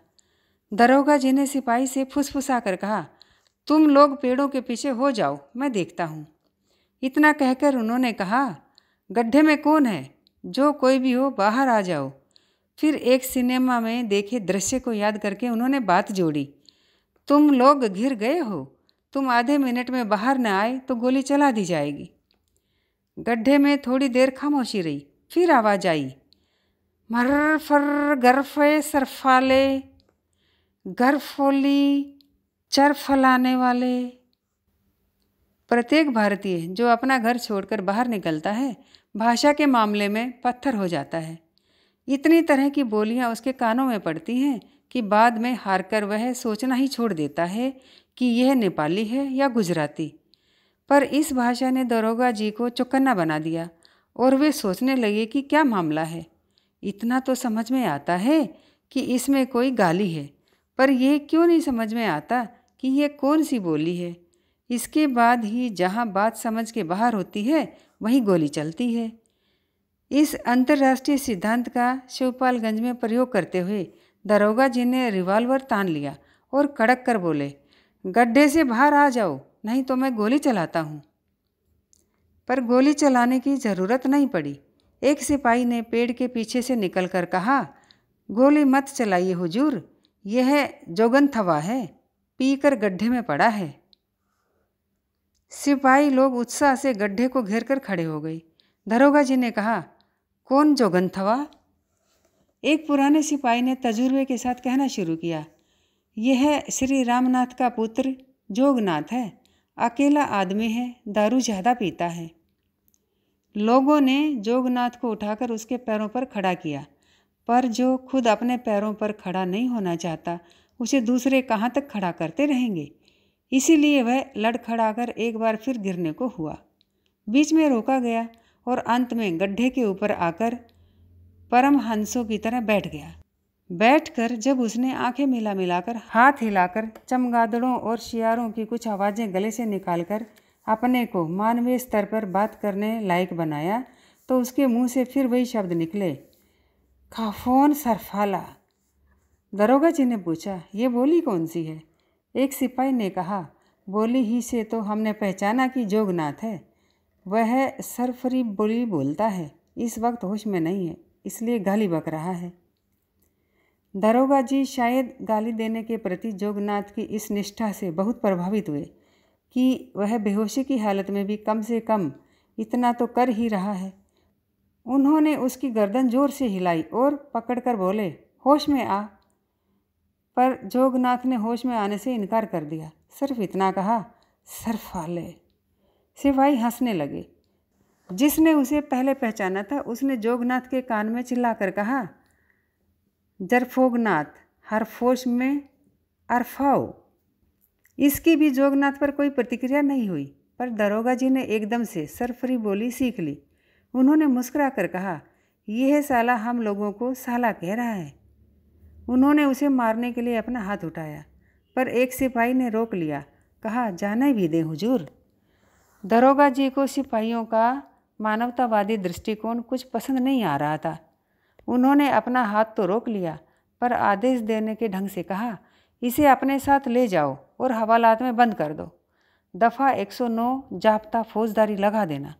दरोगा जी ने सिपाही से फुसफुसा कर कहा तुम लोग पेड़ों के पीछे हो जाओ मैं देखता हूँ इतना कहकर उन्होंने कहा गड्ढे में कौन है जो कोई भी हो बाहर आ जाओ फिर एक सिनेमा में देखे दृश्य को याद करके उन्होंने बात जोड़ी तुम लोग घिर गए हो तुम आधे मिनट में बाहर न आए तो गोली चला दी जाएगी गड्ढे में थोड़ी देर खामोशी रही फिर आवाज आई मर्र फर गरफे सरफाले गरफोली चर फलाने वाले प्रत्येक भारतीय जो अपना घर छोड़कर बाहर निकलता है भाषा के मामले में पत्थर हो जाता है इतनी तरह की बोलियां उसके कानों में पड़ती हैं कि बाद में हारकर वह सोचना ही छोड़ देता है कि यह नेपाली है या गुजराती पर इस भाषा ने दरोगा जी को चौकन्ना बना दिया और वे सोचने लगे कि क्या मामला है इतना तो समझ में आता है कि इसमें कोई गाली है पर यह क्यों नहीं समझ में आता कि यह कौन सी बोली है इसके बाद ही जहाँ बात समझ के बाहर होती है वहीं गोली चलती है इस अंतर्राष्ट्रीय सिद्धांत का शिवपालगंज में प्रयोग करते हुए दरोगा जी ने रिवॉल्वर तान लिया और कड़क कर बोले गड्ढे से बाहर आ जाओ नहीं तो मैं गोली चलाता हूँ पर गोली चलाने की ज़रूरत नहीं पड़ी एक सिपाही ने पेड़ के पीछे से निकल कर कहा गोली मत चलाइए हुजूर यह जोगन थवा है पीकर गड्ढे में पड़ा है सिपाही लोग उत्साह से गड्ढे को घेर कर खड़े हो गए दरोगा जी ने कहा कौन जोगन थवा एक पुराने सिपाही ने तजुर्बे के साथ कहना शुरू किया यह श्री रामनाथ का पुत्र जोगनाथ है अकेला आदमी है दारू ज़्यादा पीता है लोगों ने जोगनाथ को उठाकर उसके पैरों पर खड़ा किया पर जो खुद अपने पैरों पर खड़ा नहीं होना चाहता उसे दूसरे कहाँ तक खड़ा करते रहेंगे इसीलिए वह कर एक बार फिर गिरने को हुआ बीच में रोका गया और अंत में गड्ढे के ऊपर आकर परम हंसों की तरह बैठ गया बैठकर जब उसने आंखें मिला मिलाकर हाथ हिलाकर चमगादड़ों और शियारों की कुछ आवाज़ें गले से निकालकर अपने को मानवीय स्तर पर बात करने लायक बनाया तो उसके मुंह से फिर वही शब्द निकले खाफोन सरफाला दरोगा जी ने पूछा ये बोली कौन सी है एक सिपाही ने कहा बोली ही से तो हमने पहचाना कि जोगनाथ है वह सरफरी बोली बोलता है इस वक्त होश में नहीं है इसलिए गाली बक रहा है दरोगा जी शायद गाली देने के प्रति जोगनाथ की इस निष्ठा से बहुत प्रभावित हुए कि वह बेहोशी की हालत में भी कम से कम इतना तो कर ही रहा है उन्होंने उसकी गर्दन जोर से हिलाई और पकड़कर बोले होश में आ पर जोगनाथ ने होश में आने से इनकार कर दिया सिर्फ इतना कहा आले सिपाही हंसने लगे जिसने उसे पहले पहचाना था उसने जोगनाथ के कान में चिल्लाकर कहा जरफोगनाथ हरफोश में अरफाओ इसकी भी जोगनाथ पर कोई प्रतिक्रिया नहीं हुई पर दरोगा जी ने एकदम से सरफरी बोली सीख ली उन्होंने मुस्करा कर कहा यह साला हम लोगों को साला कह रहा है उन्होंने उसे मारने के लिए अपना हाथ उठाया पर एक सिपाही ने रोक लिया कहा जाने भी दें हुजूर दरोगा जी को सिपाहियों का मानवतावादी दृष्टिकोण कुछ पसंद नहीं आ रहा था उन्होंने अपना हाथ तो रोक लिया पर आदेश देने के ढंग से कहा इसे अपने साथ ले जाओ और हवालात में बंद कर दो दफ़ा 109 जाप्ता फौजदारी लगा देना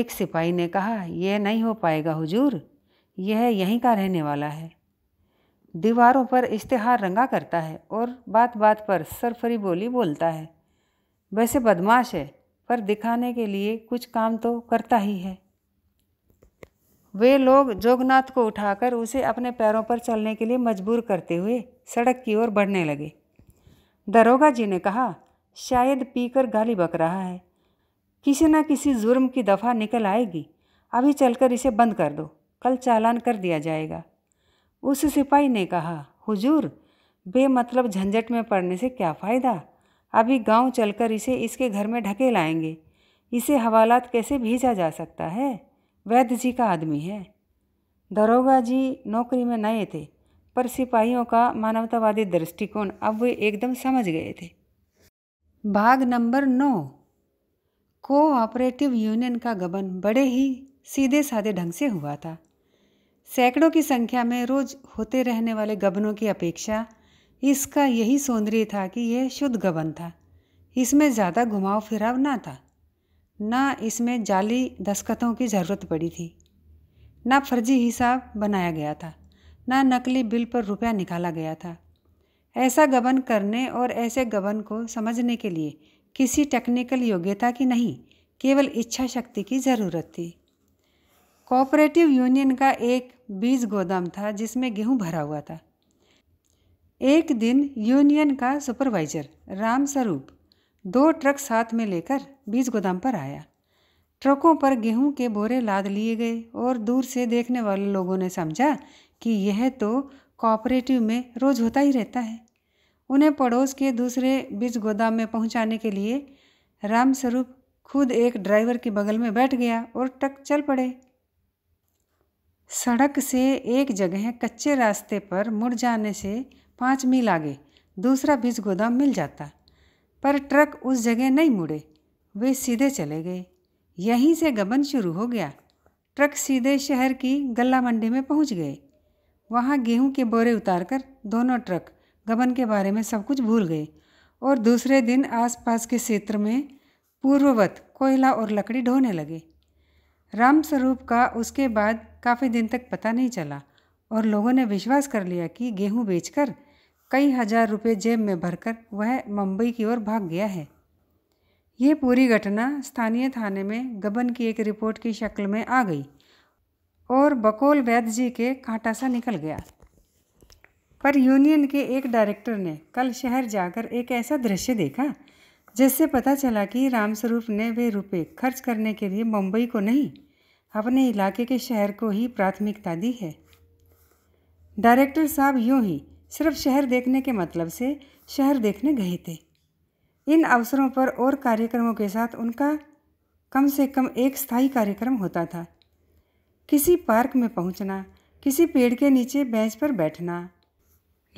एक सिपाही ने कहा यह नहीं हो पाएगा हुजूर यह यहीं का रहने वाला है दीवारों पर इश्तहार रंगा करता है और बात बात पर सरफरी बोली बोलता है वैसे बदमाश है पर दिखाने के लिए कुछ काम तो करता ही है वे लोग जोगनाथ को उठाकर उसे अपने पैरों पर चलने के लिए मजबूर करते हुए सड़क की ओर बढ़ने लगे दरोगा जी ने कहा शायद पीकर गाली बक रहा है किसी न किसी जुर्म की दफ़ा निकल आएगी अभी चलकर इसे बंद कर दो कल चालान कर दिया जाएगा उस सिपाही ने कहा हुजूर बेमतलब झंझट में पड़ने से क्या फ़ायदा अभी गांव चलकर इसे इसके घर में ढके लाएंगे इसे हवालात कैसे भेजा जा सकता है वैद्य जी का आदमी है दरोगा जी नौकरी में नए थे पर सिपाहियों का मानवतावादी दृष्टिकोण अब वे एकदम समझ गए थे भाग नंबर नौ कोऑपरेटिव यूनियन का गबन बड़े ही सीधे साधे ढंग से हुआ था सैकड़ों की संख्या में रोज होते रहने वाले गबनों की अपेक्षा इसका यही सौंदर्य था कि यह शुद्ध गबन था इसमें ज़्यादा घुमाव फिराव ना था ना इसमें जाली दस्तखतों की ज़रूरत पड़ी थी ना फर्जी हिसाब बनाया गया था ना नकली बिल पर रुपया निकाला गया था ऐसा गबन करने और ऐसे गबन को समझने के लिए किसी टेक्निकल योग्यता की नहीं केवल इच्छा शक्ति की ज़रूरत थी कोऑपरेटिव यूनियन का एक बीज गोदाम था जिसमें गेहूं भरा हुआ था एक दिन यूनियन का सुपरवाइजर राम स्वरूप दो ट्रक साथ में लेकर बीज गोदाम पर आया ट्रकों पर गेहूं के बोरे लाद लिए गए और दूर से देखने वाले लोगों ने समझा कि यह तो कॉपरेटिव में रोज होता ही रहता है उन्हें पड़ोस के दूसरे बीज गोदाम में पहुंचाने के लिए रामस्वरूप खुद एक ड्राइवर के बगल में बैठ गया और ट्रक चल पड़े सड़क से एक जगह कच्चे रास्ते पर मुड़ जाने से पाँच मील आगे दूसरा बीज गोदाम मिल जाता पर ट्रक उस जगह नहीं मुड़े वे सीधे चले गए यहीं से गबन शुरू हो गया ट्रक सीधे शहर की गल्ला मंडी में पहुंच गए वहां गेहूं के बोरे उतारकर दोनों ट्रक गबन के बारे में सब कुछ भूल गए और दूसरे दिन आसपास के क्षेत्र में पूर्ववत कोयला और लकड़ी ढोने लगे रामस्वरूप का उसके बाद काफ़ी दिन तक पता नहीं चला और लोगों ने विश्वास कर लिया कि गेहूं बेचकर कई हजार रुपए जेब में भरकर वह मुंबई की ओर भाग गया है ये पूरी घटना स्थानीय थाने में गबन की एक रिपोर्ट की शक्ल में आ गई और बकोल वैद्य जी के कांटा सा निकल गया पर यूनियन के एक डायरेक्टर ने कल शहर जाकर एक ऐसा दृश्य देखा जिससे पता चला कि रामस्वरूप ने वे रुपए खर्च करने के लिए मुंबई को नहीं अपने इलाके के शहर को ही प्राथमिकता दी है डायरेक्टर साहब यूं ही सिर्फ शहर देखने के मतलब से शहर देखने गए थे इन अवसरों पर और कार्यक्रमों के साथ उनका कम से कम एक स्थायी कार्यक्रम होता था किसी पार्क में पहुंचना, किसी पेड़ के नीचे बेंच पर बैठना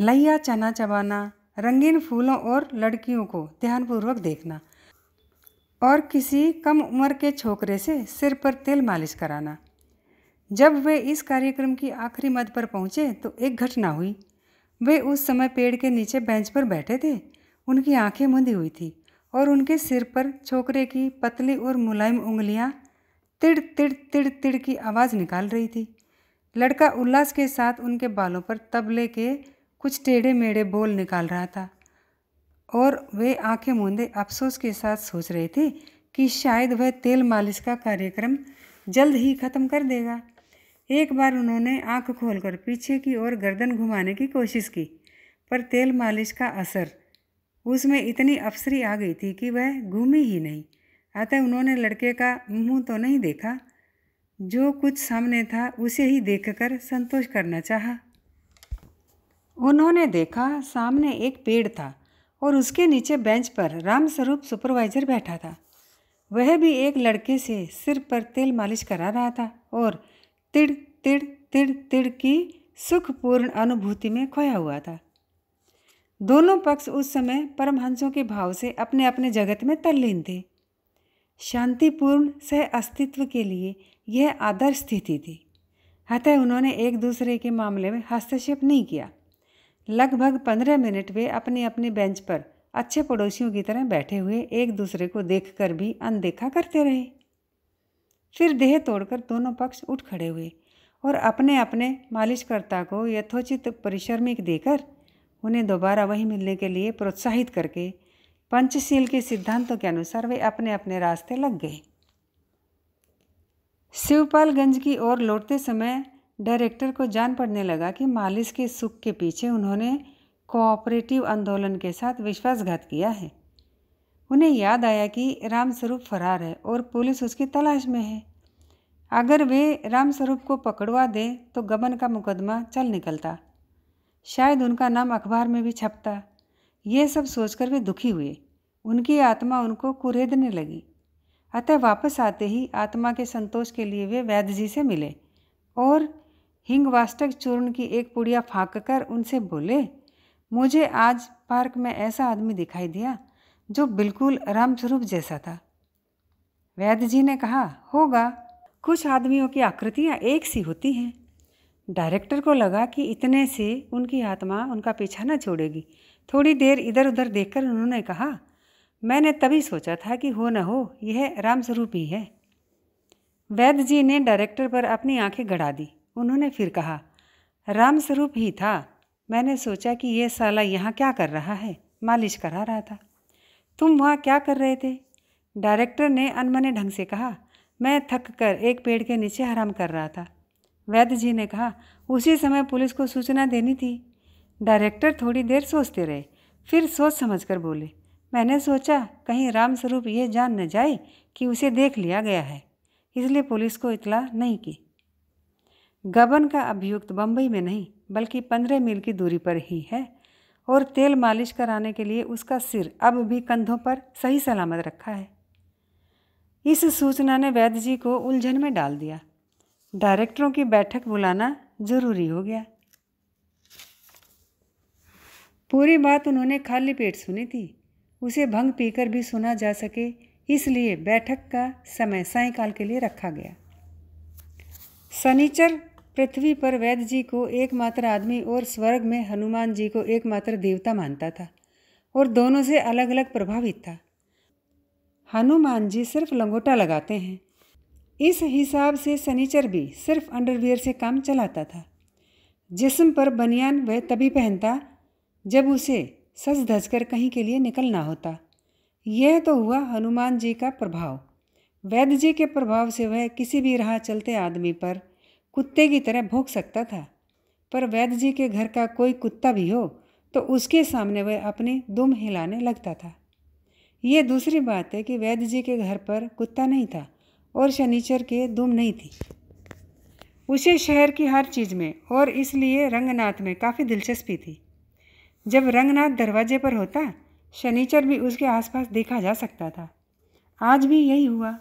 लैया चना चबाना रंगीन फूलों और लड़कियों को ध्यानपूर्वक देखना और किसी कम उम्र के छोकरे से सिर पर तेल मालिश कराना जब वे इस कार्यक्रम की आखिरी मद पर पहुंचे तो एक घटना हुई वे उस समय पेड़ के नीचे बेंच पर बैठे थे उनकी आंखें मुंदी हुई थी और उनके सिर पर छोकरे की पतली और मुलायम उंगलियां तिड़ तिड़ तिड़ तिड़ की आवाज़ निकाल रही थी लड़का उल्लास के साथ उनके बालों पर तबले के कुछ टेढ़े मेढ़े बोल निकाल रहा था और वे आंखें मूंदे अफसोस के साथ सोच रहे थे कि शायद वह तेल मालिश का कार्यक्रम जल्द ही ख़त्म कर देगा एक बार उन्होंने आंख खोलकर पीछे की ओर गर्दन घुमाने की कोशिश की पर तेल मालिश का असर उसमें इतनी अफसरी आ गई थी कि वह घूमी ही नहीं अतः उन्होंने लड़के का मुंह तो नहीं देखा जो कुछ सामने था उसे ही देखकर संतोष करना चाहा। उन्होंने देखा सामने एक पेड़ था और उसके नीचे बेंच पर रामस्वरूप सुपरवाइजर बैठा था वह भी एक लड़के से सिर पर तेल मालिश करा रहा था और तिड़ तिड़ तिड़ तिड़ की सुखपूर्ण अनुभूति में खोया हुआ था दोनों पक्ष उस समय परमहंसों के भाव से अपने अपने जगत में तल्लीन थे शांतिपूर्ण सह अस्तित्व के लिए यह आदर्श स्थिति थी अतः उन्होंने एक दूसरे के मामले में हस्तक्षेप नहीं किया लगभग पंद्रह मिनट वे अपने अपने बेंच पर अच्छे पड़ोसियों की तरह बैठे हुए एक दूसरे को देखकर भी अनदेखा करते रहे फिर देह तोड़कर दोनों पक्ष उठ खड़े हुए और अपने अपने मालिशकर्ता को यथोचित परिश्रमिक देकर उन्हें दोबारा वहीं मिलने के लिए प्रोत्साहित करके पंचशील के सिद्धांतों के अनुसार वे अपने अपने रास्ते लग गए शिवपालगंज की ओर लौटते समय डायरेक्टर को जान पड़ने लगा कि मालिश के सुख के पीछे उन्होंने कोऑपरेटिव आंदोलन के साथ विश्वासघात किया है उन्हें याद आया कि रामस्वरूप फरार है और पुलिस उसकी तलाश में है अगर वे रामस्वरूप को पकड़वा दें तो गबन का मुकदमा चल निकलता शायद उनका नाम अखबार में भी छपता ये सब सोचकर वे दुखी हुए उनकी आत्मा उनको कुरेदने लगी अतः वापस आते ही आत्मा के संतोष के लिए वे वैद्य जी से मिले और हिंगवाष्टक चूर्ण की एक पुड़िया फाँक कर उनसे बोले मुझे आज पार्क में ऐसा आदमी दिखाई दिया जो बिल्कुल रामस्वरूप स्वरूप जैसा था वैद्य जी ने कहा होगा कुछ आदमियों की आकृतियाँ एक सी होती हैं डायरेक्टर को लगा कि इतने से उनकी आत्मा उनका पीछा न छोड़ेगी थोड़ी देर इधर उधर देखकर उन्होंने कहा मैंने तभी सोचा था कि हो न हो यह राम स्वरूप ही है वैद्य जी ने डायरेक्टर पर अपनी आंखें गड़ा दी उन्होंने फिर कहा राम स्वरूप ही था मैंने सोचा कि यह साला यहाँ क्या कर रहा है मालिश करा रहा था तुम वहाँ क्या कर रहे थे डायरेक्टर ने अनमने ढंग से कहा मैं थक कर एक पेड़ के नीचे हराम कर रहा था वैद्य जी ने कहा उसी समय पुलिस को सूचना देनी थी डायरेक्टर थोड़ी देर सोचते रहे फिर सोच समझ कर बोले मैंने सोचा कहीं राम स्वरूप ये जान न जाए कि उसे देख लिया गया है इसलिए पुलिस को इतला नहीं की गबन का अभियुक्त बम्बई में नहीं बल्कि पंद्रह मील की दूरी पर ही है और तेल मालिश कराने के लिए उसका सिर अब भी कंधों पर सही सलामत रखा है इस सूचना ने वैद्य जी को उलझन में डाल दिया डायरेक्टरों की बैठक बुलाना जरूरी हो गया पूरी बात उन्होंने खाली पेट सुनी थी उसे भंग पीकर भी सुना जा सके इसलिए बैठक का समय सायकाल के लिए रखा गया सनीचर पृथ्वी पर वैद्य जी को एकमात्र आदमी और स्वर्ग में हनुमान जी को एकमात्र देवता मानता था और दोनों से अलग अलग प्रभावित था हनुमान जी सिर्फ लंगोटा लगाते हैं इस हिसाब से सनीचर भी सिर्फ अंडरवियर से काम चलाता था जिसम पर बनियान वह तभी पहनता जब उसे सच कर कहीं के लिए निकलना होता यह तो हुआ हनुमान जी का प्रभाव वैद्य जी के प्रभाव से वह किसी भी राह चलते आदमी पर कुत्ते की तरह भोग सकता था पर वैद्य जी के घर का कोई कुत्ता भी हो तो उसके सामने वह अपनी दुम हिलाने लगता था ये दूसरी बात है कि वैद्य जी के घर पर कुत्ता नहीं था और शनिचर के दुम नहीं थी उसे शहर की हर चीज़ में और इसलिए रंगनाथ में काफ़ी दिलचस्पी थी जब रंगनाथ दरवाजे पर होता शनिचर भी उसके आसपास देखा जा सकता था आज भी यही हुआ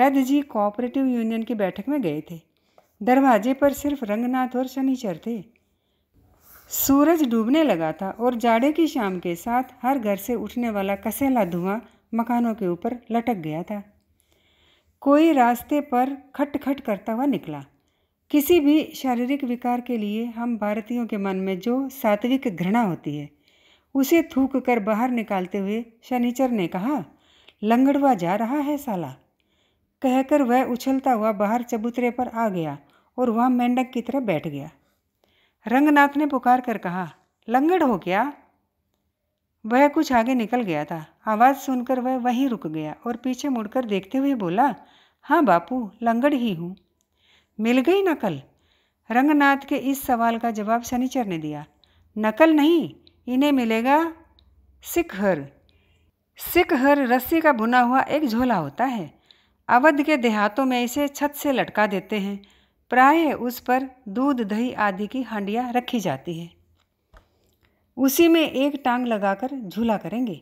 वैद्य जी कोऑपरेटिव यूनियन की बैठक में गए थे दरवाजे पर सिर्फ रंगनाथ और शनिचर थे सूरज डूबने लगा था और जाड़े की शाम के साथ हर घर से उठने वाला कसेला धुआं मकानों के ऊपर लटक गया था कोई रास्ते पर खट खट करता हुआ निकला किसी भी शारीरिक विकार के लिए हम भारतीयों के मन में जो सात्विक घृणा होती है उसे थूक कर बाहर निकालते हुए शनिचर ने कहा लंगड़वा जा रहा है साला कहकर वह उछलता हुआ बाहर चबूतरे पर आ गया और वह मेंढक की तरह बैठ गया रंगनाथ ने पुकार कर कहा लंगड़ हो क्या वह कुछ आगे निकल गया था आवाज़ सुनकर वह वहीं रुक गया और पीछे मुड़कर देखते हुए बोला हाँ बापू लंगड़ ही हूँ मिल गई नकल रंगनाथ के इस सवाल का जवाब शनिचर ने दिया नकल नहीं इन्हें मिलेगा सिख हर सिख हर रस्सी का बुना हुआ एक झोला होता है अवध के देहातों में इसे छत से लटका देते हैं प्राय उस पर दूध दही आदि की हंडिया रखी जाती है उसी में एक टांग लगाकर झूला करेंगे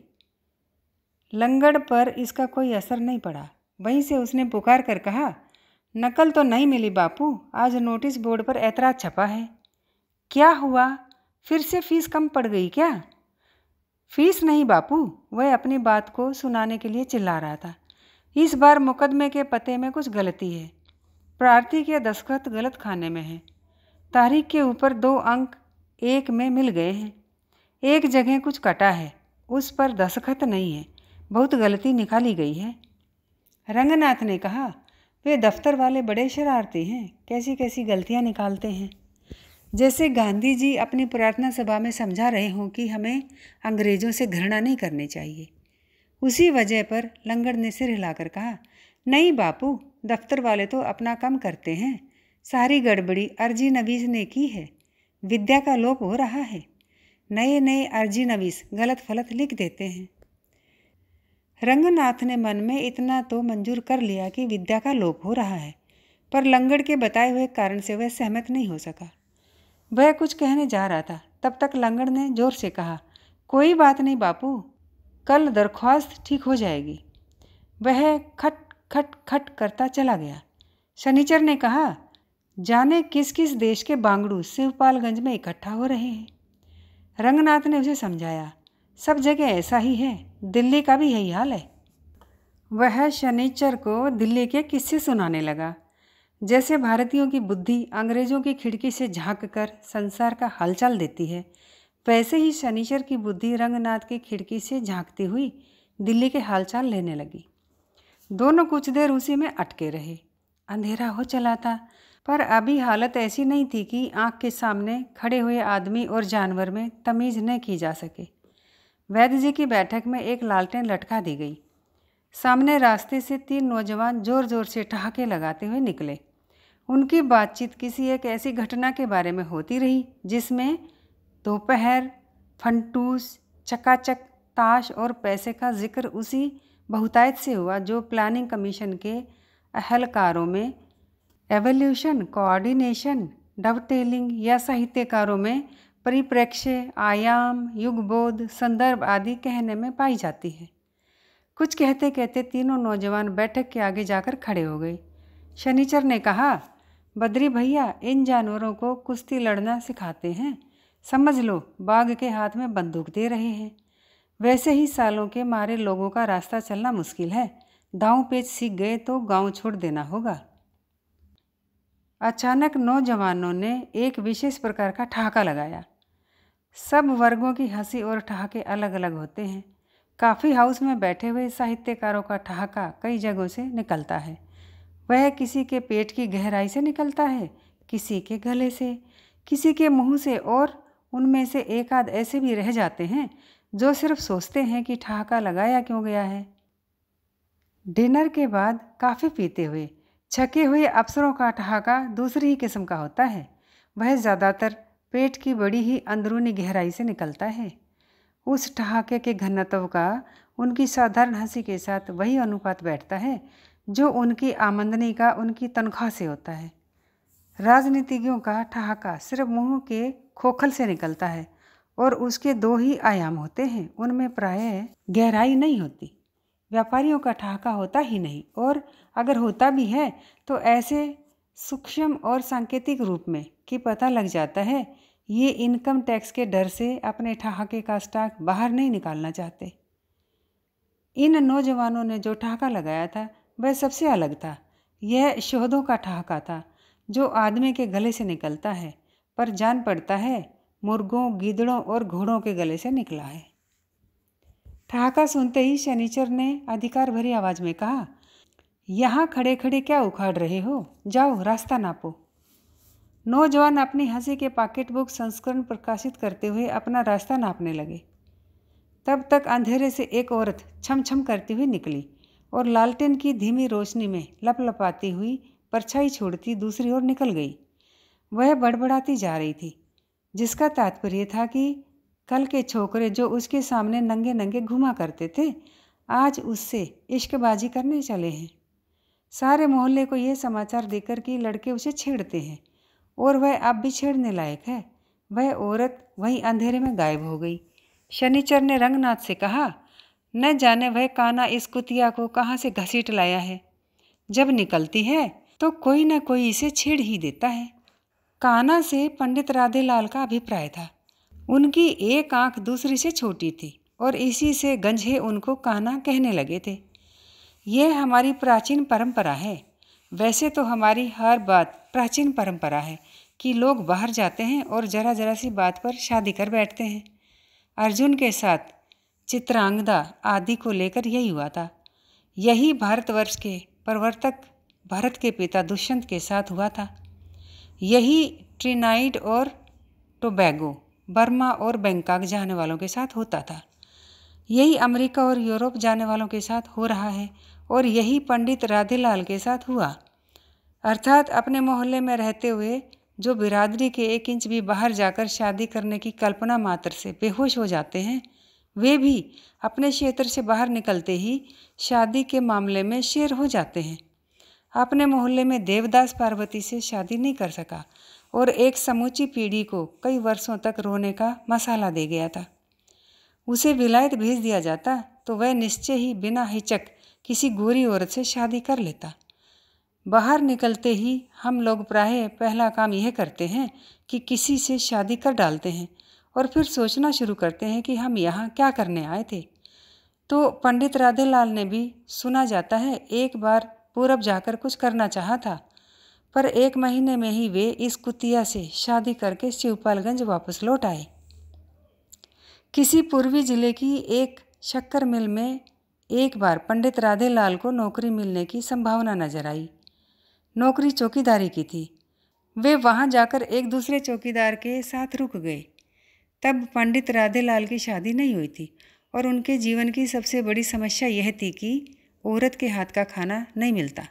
लंगड़ पर इसका कोई असर नहीं पड़ा वहीं से उसने पुकार कर कहा नकल तो नहीं मिली बापू आज नोटिस बोर्ड पर ऐतराज छपा है क्या हुआ फिर से फीस कम पड़ गई क्या फीस नहीं बापू वह अपनी बात को सुनाने के लिए चिल्ला रहा था इस बार मुकदमे के पते में कुछ गलती है प्रार्थी के दस्खत गलत खाने में है तारीख के ऊपर दो अंक एक में मिल गए हैं एक जगह कुछ कटा है उस पर दस्खत नहीं है बहुत गलती निकाली गई है रंगनाथ ने कहा वे दफ्तर वाले बड़े शरारती हैं कैसी कैसी गलतियां निकालते हैं जैसे गांधी जी अपनी प्रार्थना सभा में समझा रहे हों कि हमें अंग्रेज़ों से घृणा नहीं करनी चाहिए उसी वजह पर लंगड़ ने सिर हिलाकर कहा नहीं बापू दफ्तर वाले तो अपना काम करते हैं सारी गड़बड़ी अर्जी नवीस ने की है विद्या का लोप हो रहा है नए नए अर्जी नवीस गलत फलत लिख देते हैं रंगनाथ ने मन में इतना तो मंजूर कर लिया कि विद्या का लोप हो रहा है पर लंगड़ के बताए हुए कारण से वह सहमत नहीं हो सका वह कुछ कहने जा रहा था तब तक लंगड़ ने जोर से कहा कोई बात नहीं बापू कल दरख्वास्त ठीक हो जाएगी वह खट खट खट करता चला गया शनिचर ने कहा जाने किस किस देश के बांगड़ू शिवपालगंज में इकट्ठा हो रहे हैं रंगनाथ ने उसे समझाया सब जगह ऐसा ही है दिल्ली का भी यही हाल है वह शनिचर को दिल्ली के किस्से सुनाने लगा जैसे भारतीयों की बुद्धि अंग्रेजों की खिड़की से झांककर कर संसार का हालचाल देती है वैसे ही शनिचर की बुद्धि रंगनाथ की खिड़की से झांकती हुई दिल्ली के हालचाल लेने लगी दोनों कुछ देर उसी में अटके रहे अंधेरा हो चला था पर अभी हालत ऐसी नहीं थी कि आँख के सामने खड़े हुए आदमी और जानवर में तमीज़ न की जा सके वैद्य जी की बैठक में एक लालटेन लटका दी गई सामने रास्ते से तीन नौजवान ज़ोर ज़ोर से ठहाके लगाते हुए निकले उनकी बातचीत किसी एक ऐसी घटना के बारे में होती रही जिसमें दोपहर फंटूस चकाचक ताश और पैसे का जिक्र उसी बहुतायत से हुआ जो प्लानिंग कमीशन के अहलकारों में एवोल्यूशन कोऑर्डिनेशन डबटेलिंग या साहित्यकारों में परिप्रेक्ष्य आयाम युगबोध संदर्भ आदि कहने में पाई जाती है कुछ कहते कहते तीनों नौजवान बैठक के आगे जाकर खड़े हो गए शनिचर ने कहा बद्री भैया इन जानवरों को कुश्ती लड़ना सिखाते हैं समझ लो बाघ के हाथ में बंदूक दे रहे हैं वैसे ही सालों के मारे लोगों का रास्ता चलना मुश्किल है दाव पेच सीख गए तो गांव छोड़ देना होगा अचानक नौजवानों ने एक विशेष प्रकार का ठहाका लगाया सब वर्गों की हंसी और ठहाके अलग अलग होते हैं काफ़ी हाउस में बैठे हुए साहित्यकारों का ठहाका कई जगहों से निकलता है वह किसी के पेट की गहराई से निकलता है किसी के गले से किसी के मुंह से और उनमें से एक आध ऐसे भी रह जाते हैं जो सिर्फ सोचते हैं कि ठहाका लगाया क्यों गया है डिनर के बाद काफ़ी पीते हुए छके हुए अफसरों का ठहाका दूसरी ही किस्म का होता है वह ज़्यादातर पेट की बड़ी ही अंदरूनी गहराई से निकलता है उस ठहाके के घनत्व का उनकी साधारण हंसी के साथ वही अनुपात बैठता है जो उनकी आमंदनी का उनकी तनख्वाह से होता है राजनीतिज्ञों का ठहाका सिर्फ मुंह के खोखल से निकलता है और उसके दो ही आयाम होते हैं उनमें प्राय गहराई नहीं होती व्यापारियों का ठहाका होता ही नहीं और अगर होता भी है तो ऐसे सूक्ष्म और सांकेतिक रूप में कि पता लग जाता है ये इनकम टैक्स के डर से अपने ठहाके का स्टॉक बाहर नहीं निकालना चाहते इन नौजवानों ने जो ठहाका लगाया था वह सबसे अलग था यह शहदों का ठहाका था जो आदमी के गले से निकलता है पर जान पड़ता है मुर्गों गिदड़ों और घोड़ों के गले से निकला है ठहाका सुनते ही शनिचर ने अधिकार भरी आवाज़ में कहा यहाँ खड़े खड़े क्या उखाड़ रहे हो जाओ रास्ता नापो नौजवान अपनी हंसी के पॉकेट बुक संस्करण प्रकाशित करते हुए अपना रास्ता नापने लगे तब तक अंधेरे से एक औरत छम छम करती हुई निकली और लालटेन की धीमी रोशनी में लपलपाती हुई परछाई छोड़ती दूसरी ओर निकल गई वह बड़बड़ाती जा रही थी जिसका तात्पर्य था कि कल के छोकरे जो उसके सामने नंगे नंगे घुमा करते थे आज उससे इश्कबाजी करने चले हैं सारे मोहल्ले को यह समाचार देकर कि लड़के उसे छेड़ते हैं और वह अब भी छेड़ने लायक है वह औरत वहीं अंधेरे में गायब हो गई शनिचर ने रंगनाथ से कहा न जाने वह काना इस कुतिया को कहाँ से घसीट लाया है जब निकलती है तो कोई ना कोई इसे छेड़ ही देता है काना से पंडित राधेलाल का अभिप्राय था उनकी एक आंख दूसरी से छोटी थी और इसी से गंजे उनको काना कहने लगे थे यह हमारी प्राचीन परंपरा है वैसे तो हमारी हर बात प्राचीन परंपरा है कि लोग बाहर जाते हैं और जरा जरा सी बात पर शादी कर बैठते हैं अर्जुन के साथ चित्रांगदा आदि को लेकर यही हुआ था यही भारतवर्ष के प्रवर्तक भारत के पिता दुष्यंत के साथ हुआ था यही ट्रिनाइड और टोबैगो बर्मा और बैंकॉक जाने वालों के साथ होता था यही अमेरिका और यूरोप जाने वालों के साथ हो रहा है और यही पंडित राधेलाल के साथ हुआ अर्थात अपने मोहल्ले में रहते हुए जो बिरादरी के एक इंच भी बाहर जाकर शादी करने की कल्पना मात्र से बेहोश हो जाते हैं वे भी अपने क्षेत्र से बाहर निकलते ही शादी के मामले में शेर हो जाते हैं अपने मोहल्ले में देवदास पार्वती से शादी नहीं कर सका और एक समूची पीढ़ी को कई वर्षों तक रोने का मसाला दे गया था उसे विलायत भेज दिया जाता तो वह निश्चय ही बिना हिचक किसी गोरी औरत से शादी कर लेता बाहर निकलते ही हम लोग प्राय पहला काम यह करते हैं कि किसी से शादी कर डालते हैं और फिर सोचना शुरू करते हैं कि हम यहाँ क्या करने आए थे तो पंडित राधेलाल ने भी सुना जाता है एक बार पूरब जाकर कुछ करना चाहा था पर एक महीने में ही वे इस कुतिया से शादी करके शिवपालगंज वापस लौट आए किसी पूर्वी जिले की एक शक्कर मिल में एक बार पंडित राधे लाल को नौकरी मिलने की संभावना नजर आई नौकरी चौकीदारी की थी वे वहाँ जाकर एक दूसरे चौकीदार के साथ रुक गए तब पंडित राधे लाल की शादी नहीं हुई थी और उनके जीवन की सबसे बड़ी समस्या यह थी कि औरत के हाथ का खाना नहीं मिलता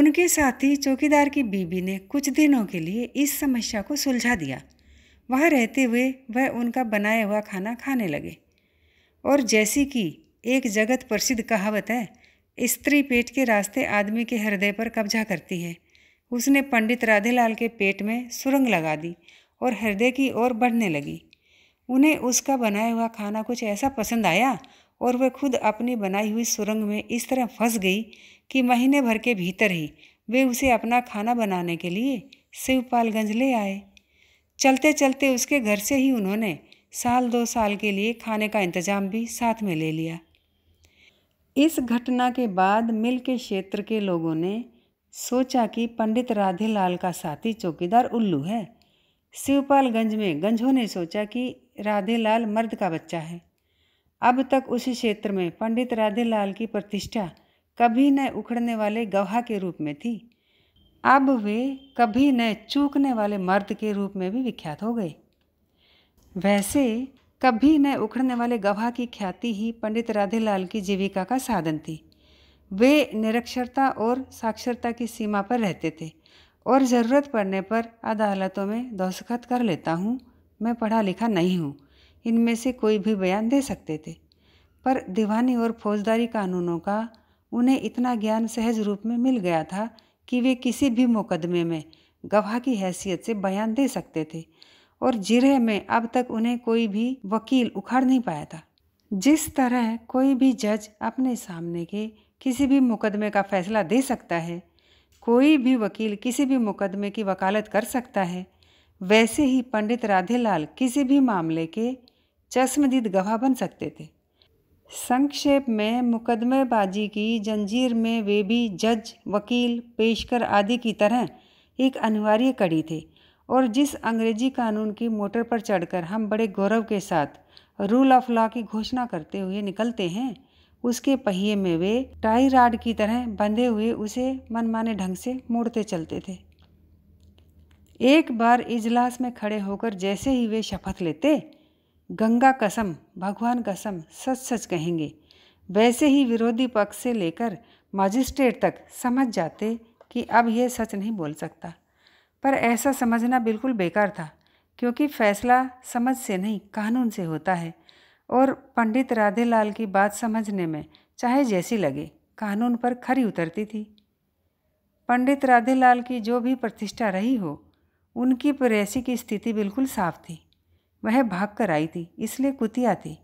उनके साथी चौकीदार की बीबी ने कुछ दिनों के लिए इस समस्या को सुलझा दिया वहाँ रहते हुए वह उनका बनाया हुआ खाना खाने लगे और जैसी कि एक जगत प्रसिद्ध कहावत है स्त्री पेट के रास्ते आदमी के हृदय पर कब्जा करती है उसने पंडित राधेलाल के पेट में सुरंग लगा दी और हृदय की ओर बढ़ने लगी उन्हें उसका बनाया हुआ खाना कुछ ऐसा पसंद आया और वह खुद अपनी बनाई हुई सुरंग में इस तरह फंस गई कि महीने भर के भीतर ही वे उसे अपना खाना बनाने के लिए शिवपालगंज ले आए चलते चलते उसके घर से ही उन्होंने साल दो साल के लिए खाने का इंतजाम भी साथ में ले लिया इस घटना के बाद मिल के क्षेत्र के लोगों ने सोचा कि पंडित राधेलाल का साथी चौकीदार उल्लू है शिवपालगंज में गंजों ने सोचा कि राधेलाल मर्द का बच्चा है अब तक उसी क्षेत्र में पंडित राधेलाल की प्रतिष्ठा कभी न उखड़ने वाले गवाह के रूप में थी अब वे कभी न चूकने वाले मर्द के रूप में भी विख्यात हो गए वैसे कभी न उखड़ने वाले गवाह की ख्याति ही पंडित राधेलाल की जीविका का साधन थी वे निरक्षरता और साक्षरता की सीमा पर रहते थे और ज़रूरत पड़ने पर अदालतों में दस्तखत कर लेता हूँ मैं पढ़ा लिखा नहीं हूँ इनमें से कोई भी बयान दे सकते थे पर दीवानी और फौजदारी कानूनों का उन्हें इतना ज्ञान सहज रूप में मिल गया था कि वे किसी भी मुकदमे में गवाह की हैसियत से बयान दे सकते थे और जिरह में अब तक उन्हें कोई भी वकील उखाड़ नहीं पाया था जिस तरह कोई भी जज अपने सामने के किसी भी मुकदमे का फैसला दे सकता है कोई भी वकील किसी भी मुकदमे की वकालत कर सकता है वैसे ही पंडित राधेलाल किसी भी मामले के चश्मदीद गवाह बन सकते थे संक्षेप में मुकदमेबाजी की जंजीर में वे भी जज वकील पेशकर आदि की तरह एक अनिवार्य कड़ी थे और जिस अंग्रेजी कानून की मोटर पर चढ़कर हम बड़े गौरव के साथ रूल ऑफ लॉ की घोषणा करते हुए निकलते हैं उसके पहिए में वे टाई राड की तरह बंधे हुए उसे मनमाने ढंग से मोड़ते चलते थे एक बार इजलास में खड़े होकर जैसे ही वे शपथ लेते गंगा कसम भगवान कसम सच सच कहेंगे वैसे ही विरोधी पक्ष से लेकर मजिस्ट्रेट तक समझ जाते कि अब यह सच नहीं बोल सकता पर ऐसा समझना बिल्कुल बेकार था क्योंकि फैसला समझ से नहीं कानून से होता है और पंडित राधेलाल की बात समझने में चाहे जैसी लगे कानून पर खरी उतरती थी पंडित राधेलाल की जो भी प्रतिष्ठा रही हो उनकी प्रेसी की स्थिति बिल्कुल साफ थी वह भाग कर आई थी इसलिए कुतिया थी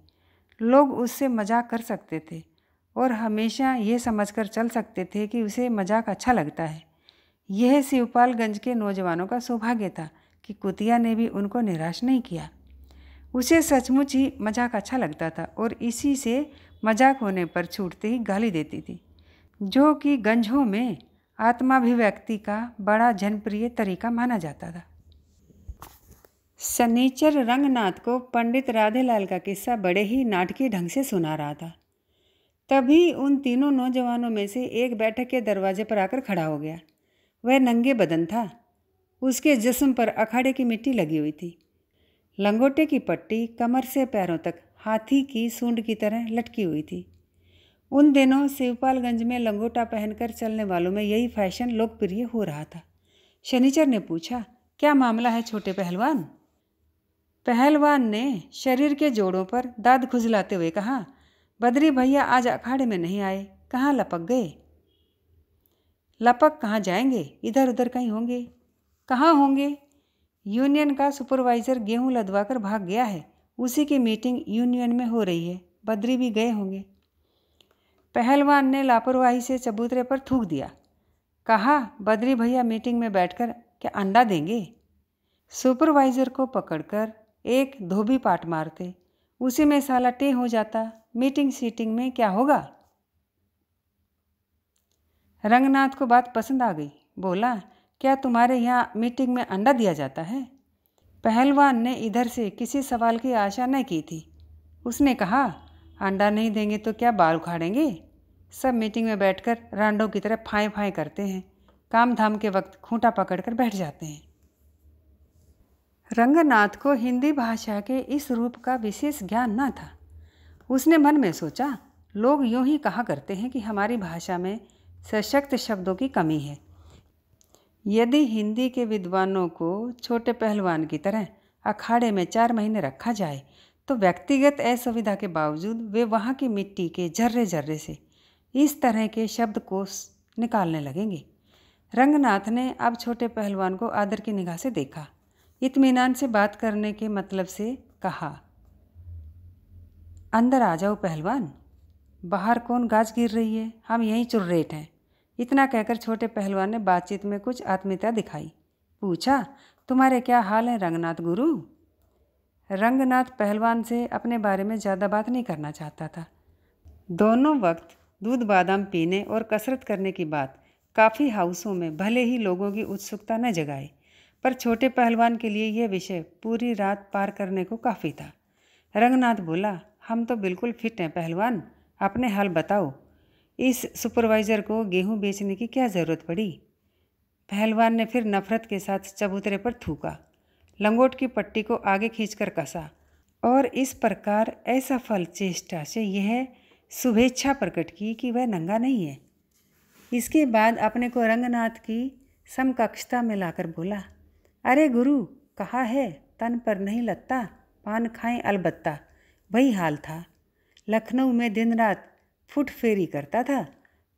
लोग उससे मजाक कर सकते थे और हमेशा ये समझकर चल सकते थे कि उसे मजाक अच्छा लगता है यह शिवपालगंज के नौजवानों का सौभाग्य था कि कुतिया ने भी उनको निराश नहीं किया उसे सचमुच ही मजाक अच्छा लगता था और इसी से मजाक होने पर छूटते ही गाली देती थी जो कि गंजों में आत्माभिव्यक्ति का बड़ा जनप्रिय तरीका माना जाता था सनीचर रंगनाथ को पंडित राधेलाल का किस्सा बड़े ही नाटकीय ढंग से सुना रहा था तभी उन तीनों नौजवानों में से एक बैठक के दरवाजे पर आकर खड़ा हो गया वह नंगे बदन था उसके जिस्म पर अखाड़े की मिट्टी लगी हुई थी लंगोटे की पट्टी कमर से पैरों तक हाथी की सूंड की तरह लटकी हुई थी उन दिनों शिवपालगंज में लंगोटा पहनकर चलने वालों में यही फैशन लोकप्रिय हो रहा था शनिचर ने पूछा क्या मामला है छोटे पहलवान पहलवान ने शरीर के जोड़ों पर दाद खुजलाते हुए कहा बद्री भैया आज अखाड़े में नहीं आए कहाँ लपक गए लपक कहाँ जाएंगे इधर उधर कहीं होंगे कहाँ होंगे यूनियन का सुपरवाइज़र गेहूं लदवाकर भाग गया है उसी की मीटिंग यूनियन में हो रही है बद्री भी गए होंगे पहलवान ने लापरवाही से चबूतरे पर थूक दिया कहा बद्री भैया मीटिंग में बैठकर क्या अंडा देंगे सुपरवाइज़र को पकड़कर एक धोबी पाट मारते उसी में साला टे हो जाता मीटिंग सीटिंग में क्या होगा रंगनाथ को बात पसंद आ गई बोला क्या तुम्हारे यहाँ मीटिंग में अंडा दिया जाता है पहलवान ने इधर से किसी सवाल की आशा नहीं की थी उसने कहा अंडा नहीं देंगे तो क्या बाल उखाड़ेंगे सब मीटिंग में बैठकर रांडों की तरह फाएँ फाएँ करते हैं काम धाम के वक्त खूंटा पकड़कर बैठ जाते हैं रंगनाथ को हिंदी भाषा के इस रूप का विशेष ज्ञान न था उसने मन में सोचा लोग यूं ही कहा करते हैं कि हमारी भाषा में सशक्त शब्दों की कमी है यदि हिंदी के विद्वानों को छोटे पहलवान की तरह अखाड़े में चार महीने रखा जाए तो व्यक्तिगत असुविधा के बावजूद वे वहाँ की मिट्टी के जर्रे जर्रे से इस तरह के शब्द कोश निकालने लगेंगे रंगनाथ ने अब छोटे पहलवान को आदर की निगाह से देखा इतमान से बात करने के मतलब से कहा अंदर आ जाओ पहलवान बाहर कौन गाज गिर रही है हम यहीं चुर्रेट हैं इतना कहकर छोटे पहलवान ने बातचीत में कुछ आत्मीयता दिखाई पूछा तुम्हारे क्या हाल है रंगनाथ गुरु रंगनाथ पहलवान से अपने बारे में ज़्यादा बात नहीं करना चाहता था दोनों वक्त दूध बादाम पीने और कसरत करने की बात काफ़ी हाउसों में भले ही लोगों की उत्सुकता न जगाए पर छोटे पहलवान के लिए यह विषय पूरी रात पार करने को काफ़ी था रंगनाथ बोला हम तो बिल्कुल फिट हैं पहलवान अपने हाल बताओ इस सुपरवाइज़र को गेहूं बेचने की क्या ज़रूरत पड़ी पहलवान ने फिर नफरत के साथ चबूतरे पर थूका लंगोट की पट्टी को आगे खींचकर कसा और इस प्रकार ऐसा फल चेष्टा से यह शुभेच्छा प्रकट की कि वह नंगा नहीं है इसके बाद अपने को रंगनाथ की समकक्षता में लाकर बोला अरे गुरु कहा है तन पर नहीं लगता पान खाएं अलबत्ता वही हाल था लखनऊ में दिन रात फुट फेरी करता था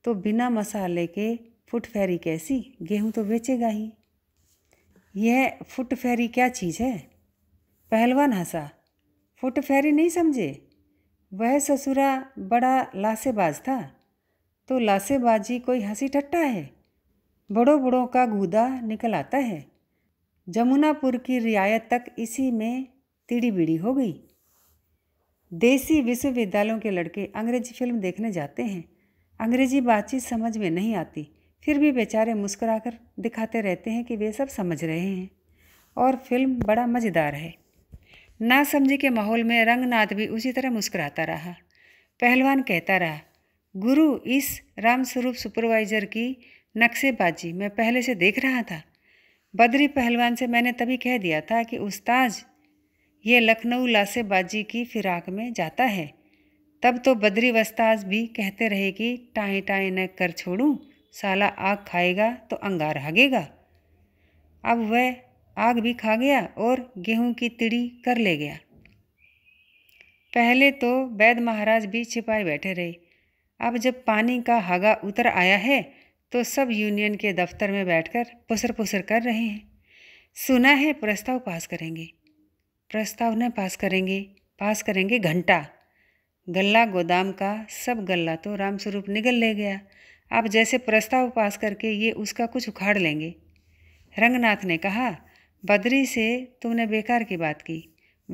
तो बिना मसाले के फुट फेरी कैसी गेहूं तो बेचेगा ही यह फुट फेरी क्या चीज़ है पहलवान हंसा फुट फेरी नहीं समझे वह ससुरा बड़ा लासेबाज था तो लासेबाजी कोई हंसी ठट्टा है बड़ों बड़ों का गूदा निकल आता है जमुनापुर की रियायत तक इसी में तिड़ी बिड़ी हो गई देसी विश्वविद्यालयों के लड़के अंग्रेजी फिल्म देखने जाते हैं अंग्रेजी बातचीत समझ में नहीं आती फिर भी बेचारे मुस्कुराकर दिखाते रहते हैं कि वे सब समझ रहे हैं और फिल्म बड़ा मज़ेदार है ना समझे के माहौल में रंगनाथ भी उसी तरह मुस्कुराता रहा पहलवान कहता रहा गुरु इस रामस्वरूप सुपरवाइज़र की नक्शेबाजी मैं पहले से देख रहा था बद्री पहलवान से मैंने तभी कह दिया था कि उस्ताज ये लखनऊ लासेबाजी की फिराक में जाता है तब तो बद्री वस्ताज भी कहते रहे कि टाए टाए न कर छोड़ूं साला आग खाएगा तो अंगार हागेगा अब वह आग भी खा गया और गेहूं की तिड़ी कर ले गया पहले तो वैद महाराज भी छिपाए बैठे रहे अब जब पानी का हागा उतर आया है तो सब यूनियन के दफ्तर में बैठकर पुसर पुसर कर रहे हैं सुना है प्रस्ताव पास करेंगे प्रस्ताव न पास करेंगे पास करेंगे घंटा गल्ला गोदाम का सब गल्ला तो रामस्वरूप निगल ले गया आप जैसे प्रस्ताव पास करके ये उसका कुछ उखाड़ लेंगे रंगनाथ ने कहा बद्री से तुमने बेकार की बात की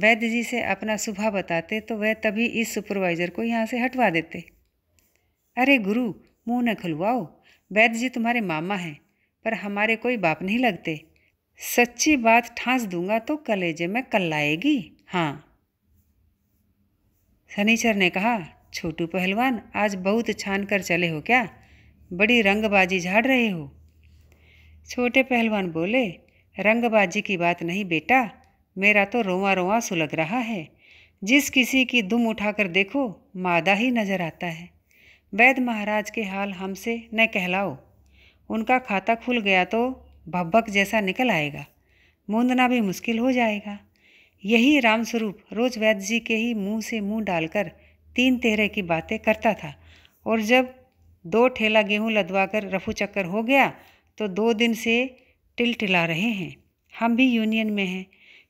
वैद्य जी से अपना सुबह बताते तो वह तभी इस सुपरवाइज़र को यहाँ से हटवा देते अरे गुरु मुंह न खुलवाओ वैद्य जी तुम्हारे मामा हैं पर हमारे कोई बाप नहीं लगते सच्ची बात ठांस दूंगा तो कलेजे में कल आएगी हाँ सनीचर ने कहा छोटू पहलवान आज बहुत छान कर चले हो क्या बड़ी रंगबाजी झाड़ रहे हो छोटे पहलवान बोले रंगबाजी की बात नहीं बेटा मेरा तो रोवा रोवा सुलग रहा है जिस किसी की दुम उठाकर देखो मादा ही नजर आता है वैद्य महाराज के हाल हमसे न कहलाओ उनका खाता खुल गया तो भब्बक जैसा निकल आएगा मूंदना भी मुश्किल हो जाएगा यही रामस्वरूप रोज वैद्य जी के ही मुंह से मुंह डालकर तीन तेरह की बातें करता था और जब दो ठेला गेहूं कर रफू चक्कर हो गया तो दो दिन से टिलटिला रहे हैं हम भी यूनियन में हैं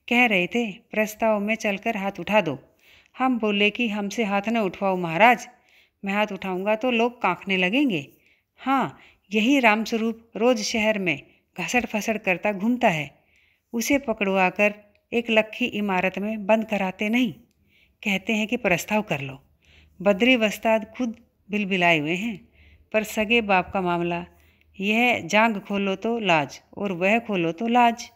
कह रहे थे प्रस्ताव में चलकर हाथ उठा दो हम बोले कि हमसे हाथ न उठवाओ महाराज मैं हाथ उठाऊंगा तो लोग कांखने लगेंगे हाँ यही रामस्वरूप रोज शहर में घसड़ फसट करता घूमता है उसे पकड़वाकर एक लक्खी इमारत में बंद कराते नहीं कहते हैं कि प्रस्ताव कर लो बद्री वस्ताद खुद बिलबिलाए हुए हैं पर सगे बाप का मामला यह जांग खोलो तो लाज और वह खोलो तो लाज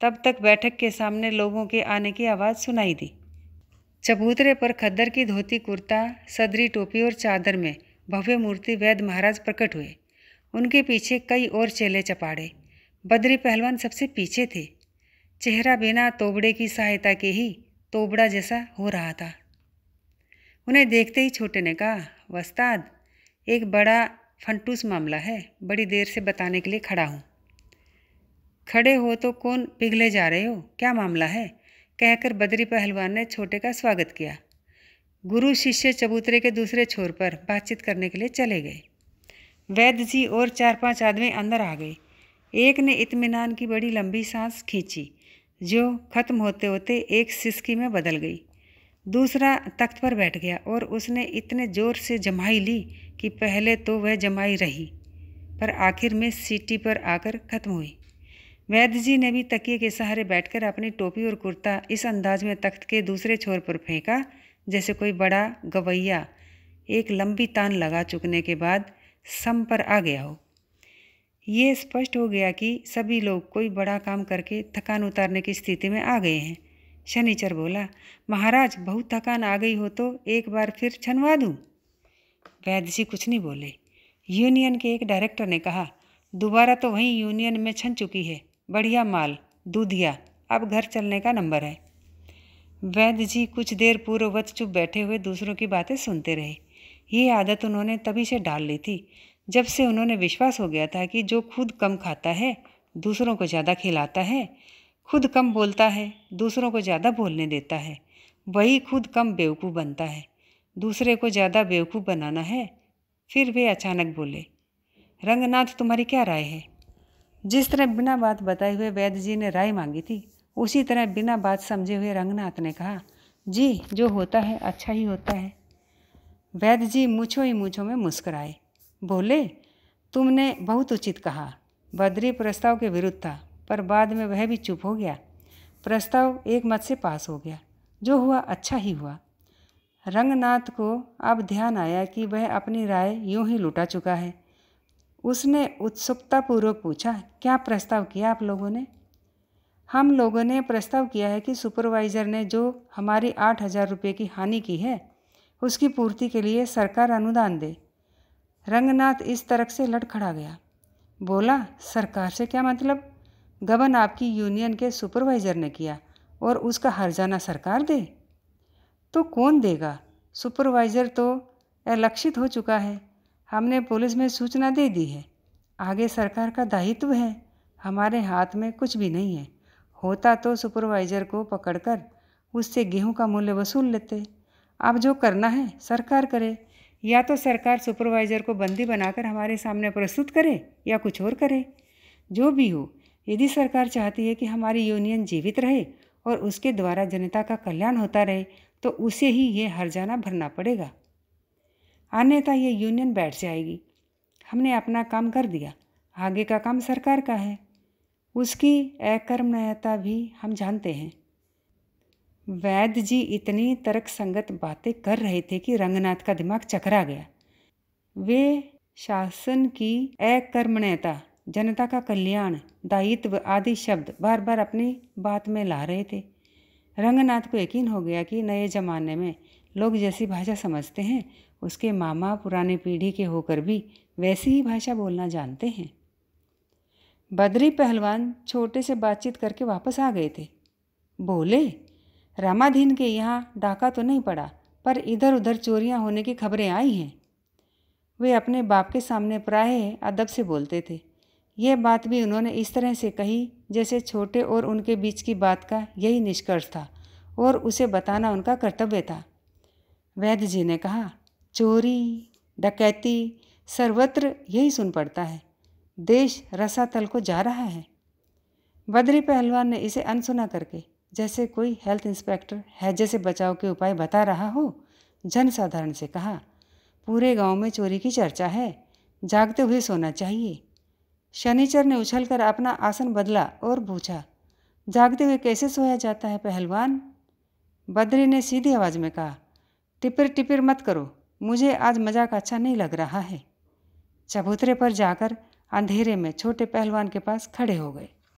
तब तक बैठक के सामने लोगों के आने की आवाज़ सुनाई दी चबूतरे पर खद्दर की धोती कुर्ता सदरी टोपी और चादर में भव्य मूर्ति वैद्य महाराज प्रकट हुए उनके पीछे कई और चेले चपाड़े बद्री पहलवान सबसे पीछे थे चेहरा बिना तोबड़े की सहायता के ही तोबड़ा जैसा हो रहा था उन्हें देखते ही छोटे ने कहा वस्ताद एक बड़ा फंटूस मामला है बड़ी देर से बताने के लिए खड़ा हूँ खड़े हो तो कौन पिघले जा रहे हो क्या मामला है कहकर बदरी पहलवान ने छोटे का स्वागत किया गुरु शिष्य चबूतरे के दूसरे छोर पर बातचीत करने के लिए चले गए वैद्य जी और चार पांच आदमी अंदर आ गए एक ने इत्मीनान की बड़ी लंबी सांस खींची जो खत्म होते होते एक सिसकी में बदल गई दूसरा तख्त पर बैठ गया और उसने इतने ज़ोर से जमाई ली कि पहले तो वह जमाई रही पर आखिर में सीटी पर आकर खत्म हुई वैद्य जी ने भी तकिए के सहारे बैठकर अपनी टोपी और कुर्ता इस अंदाज में तख्त के दूसरे छोर पर फेंका जैसे कोई बड़ा गवैया एक लंबी तान लगा चुकने के बाद सम पर आ गया हो ये स्पष्ट हो गया कि सभी लोग कोई बड़ा काम करके थकान उतारने की स्थिति में आ गए हैं शनिचर बोला महाराज बहुत थकान आ गई हो तो एक बार फिर छनवा दूँ वैद्य जी कुछ नहीं बोले यूनियन के एक डायरेक्टर ने कहा दोबारा तो वहीं यूनियन में छन चुकी है बढ़िया माल दूधिया अब घर चलने का नंबर है वैद्य जी कुछ देर पूर्ववत चुप बैठे हुए दूसरों की बातें सुनते रहे ये आदत उन्होंने तभी से डाल ली थी जब से उन्होंने विश्वास हो गया था कि जो खुद कम खाता है दूसरों को ज़्यादा खिलाता है खुद कम बोलता है दूसरों को ज़्यादा बोलने देता है वही खुद कम बेवकूफ़ बनता है दूसरे को ज़्यादा बेवकूफ़ बनाना है फिर वे अचानक बोले रंगनाथ तुम्हारी क्या राय है जिस तरह बिना बात बताए हुए वैद्य जी ने राय मांगी थी उसी तरह बिना बात समझे हुए रंगनाथ ने कहा जी जो होता है अच्छा ही होता है वैद्य जी मुछो ही मूछों में मुस्कराए बोले तुमने बहुत उचित कहा बद्री प्रस्ताव के विरुद्ध था पर बाद में वह भी चुप हो गया प्रस्ताव एक मत से पास हो गया जो हुआ अच्छा ही हुआ रंगनाथ को अब ध्यान आया कि वह अपनी राय यूं ही लुटा चुका है उसने उत्सुकतापूर्वक पूछा क्या प्रस्ताव किया आप लोगों ने हम लोगों ने प्रस्ताव किया है कि सुपरवाइज़र ने जो हमारी आठ हज़ार रुपये की हानि की है उसकी पूर्ति के लिए सरकार अनुदान दे रंगनाथ इस तरह से लटखड़ा गया बोला सरकार से क्या मतलब गबन आपकी यूनियन के सुपरवाइज़र ने किया और उसका हर्जाना सरकार दे तो कौन देगा सुपरवाइज़र तो अलक्षित हो चुका है हमने पुलिस में सूचना दे दी है आगे सरकार का दायित्व है हमारे हाथ में कुछ भी नहीं है होता तो सुपरवाइजर को पकड़कर उससे गेहूं का मूल्य वसूल लेते अब जो करना है सरकार करे या तो सरकार सुपरवाइज़र को बंदी बनाकर हमारे सामने प्रस्तुत करे या कुछ और करे जो भी हो यदि सरकार चाहती है कि हमारी यूनियन जीवित रहे और उसके द्वारा जनता का कल्याण होता रहे तो उसे ही ये हर जाना भरना पड़ेगा अन्यथा ये यूनियन बैठ जाएगी हमने अपना काम कर दिया आगे का काम सरकार का है उसकी अकर्मण्यता भी हम जानते हैं वैद्य जी इतनी तर्क संगत बातें कर रहे थे कि रंगनाथ का दिमाग चकरा गया वे शासन की अकर्मण्यता जनता का कल्याण दायित्व आदि शब्द बार बार अपनी बात में ला रहे थे रंगनाथ को यकीन हो गया कि नए जमाने में लोग जैसी भाषा समझते हैं उसके मामा पुराने पीढ़ी के होकर भी वैसी ही भाषा बोलना जानते हैं बद्री पहलवान छोटे से बातचीत करके वापस आ गए थे बोले रामाधीन के यहाँ डाका तो नहीं पड़ा पर इधर उधर चोरियाँ होने की खबरें आई हैं वे अपने बाप के सामने प्राय अदब से बोलते थे यह बात भी उन्होंने इस तरह से कही जैसे छोटे और उनके बीच की बात का यही निष्कर्ष था और उसे बताना उनका कर्तव्य था वैद्य जी ने कहा चोरी डकैती सर्वत्र यही सुन पड़ता है देश रसातल को जा रहा है बद्री पहलवान ने इसे अनसुना करके जैसे कोई हेल्थ इंस्पेक्टर है जैसे बचाव के उपाय बता रहा हो जनसाधारण से कहा पूरे गांव में चोरी की चर्चा है जागते हुए सोना चाहिए शनिचर ने उछलकर अपना आसन बदला और पूछा जागते हुए कैसे सोया जाता है पहलवान बद्री ने सीधी आवाज़ में कहा टिपिर टिपिर मत करो मुझे आज मजाक अच्छा नहीं लग रहा है चबूतरे पर जाकर अंधेरे में छोटे पहलवान के पास खड़े हो गए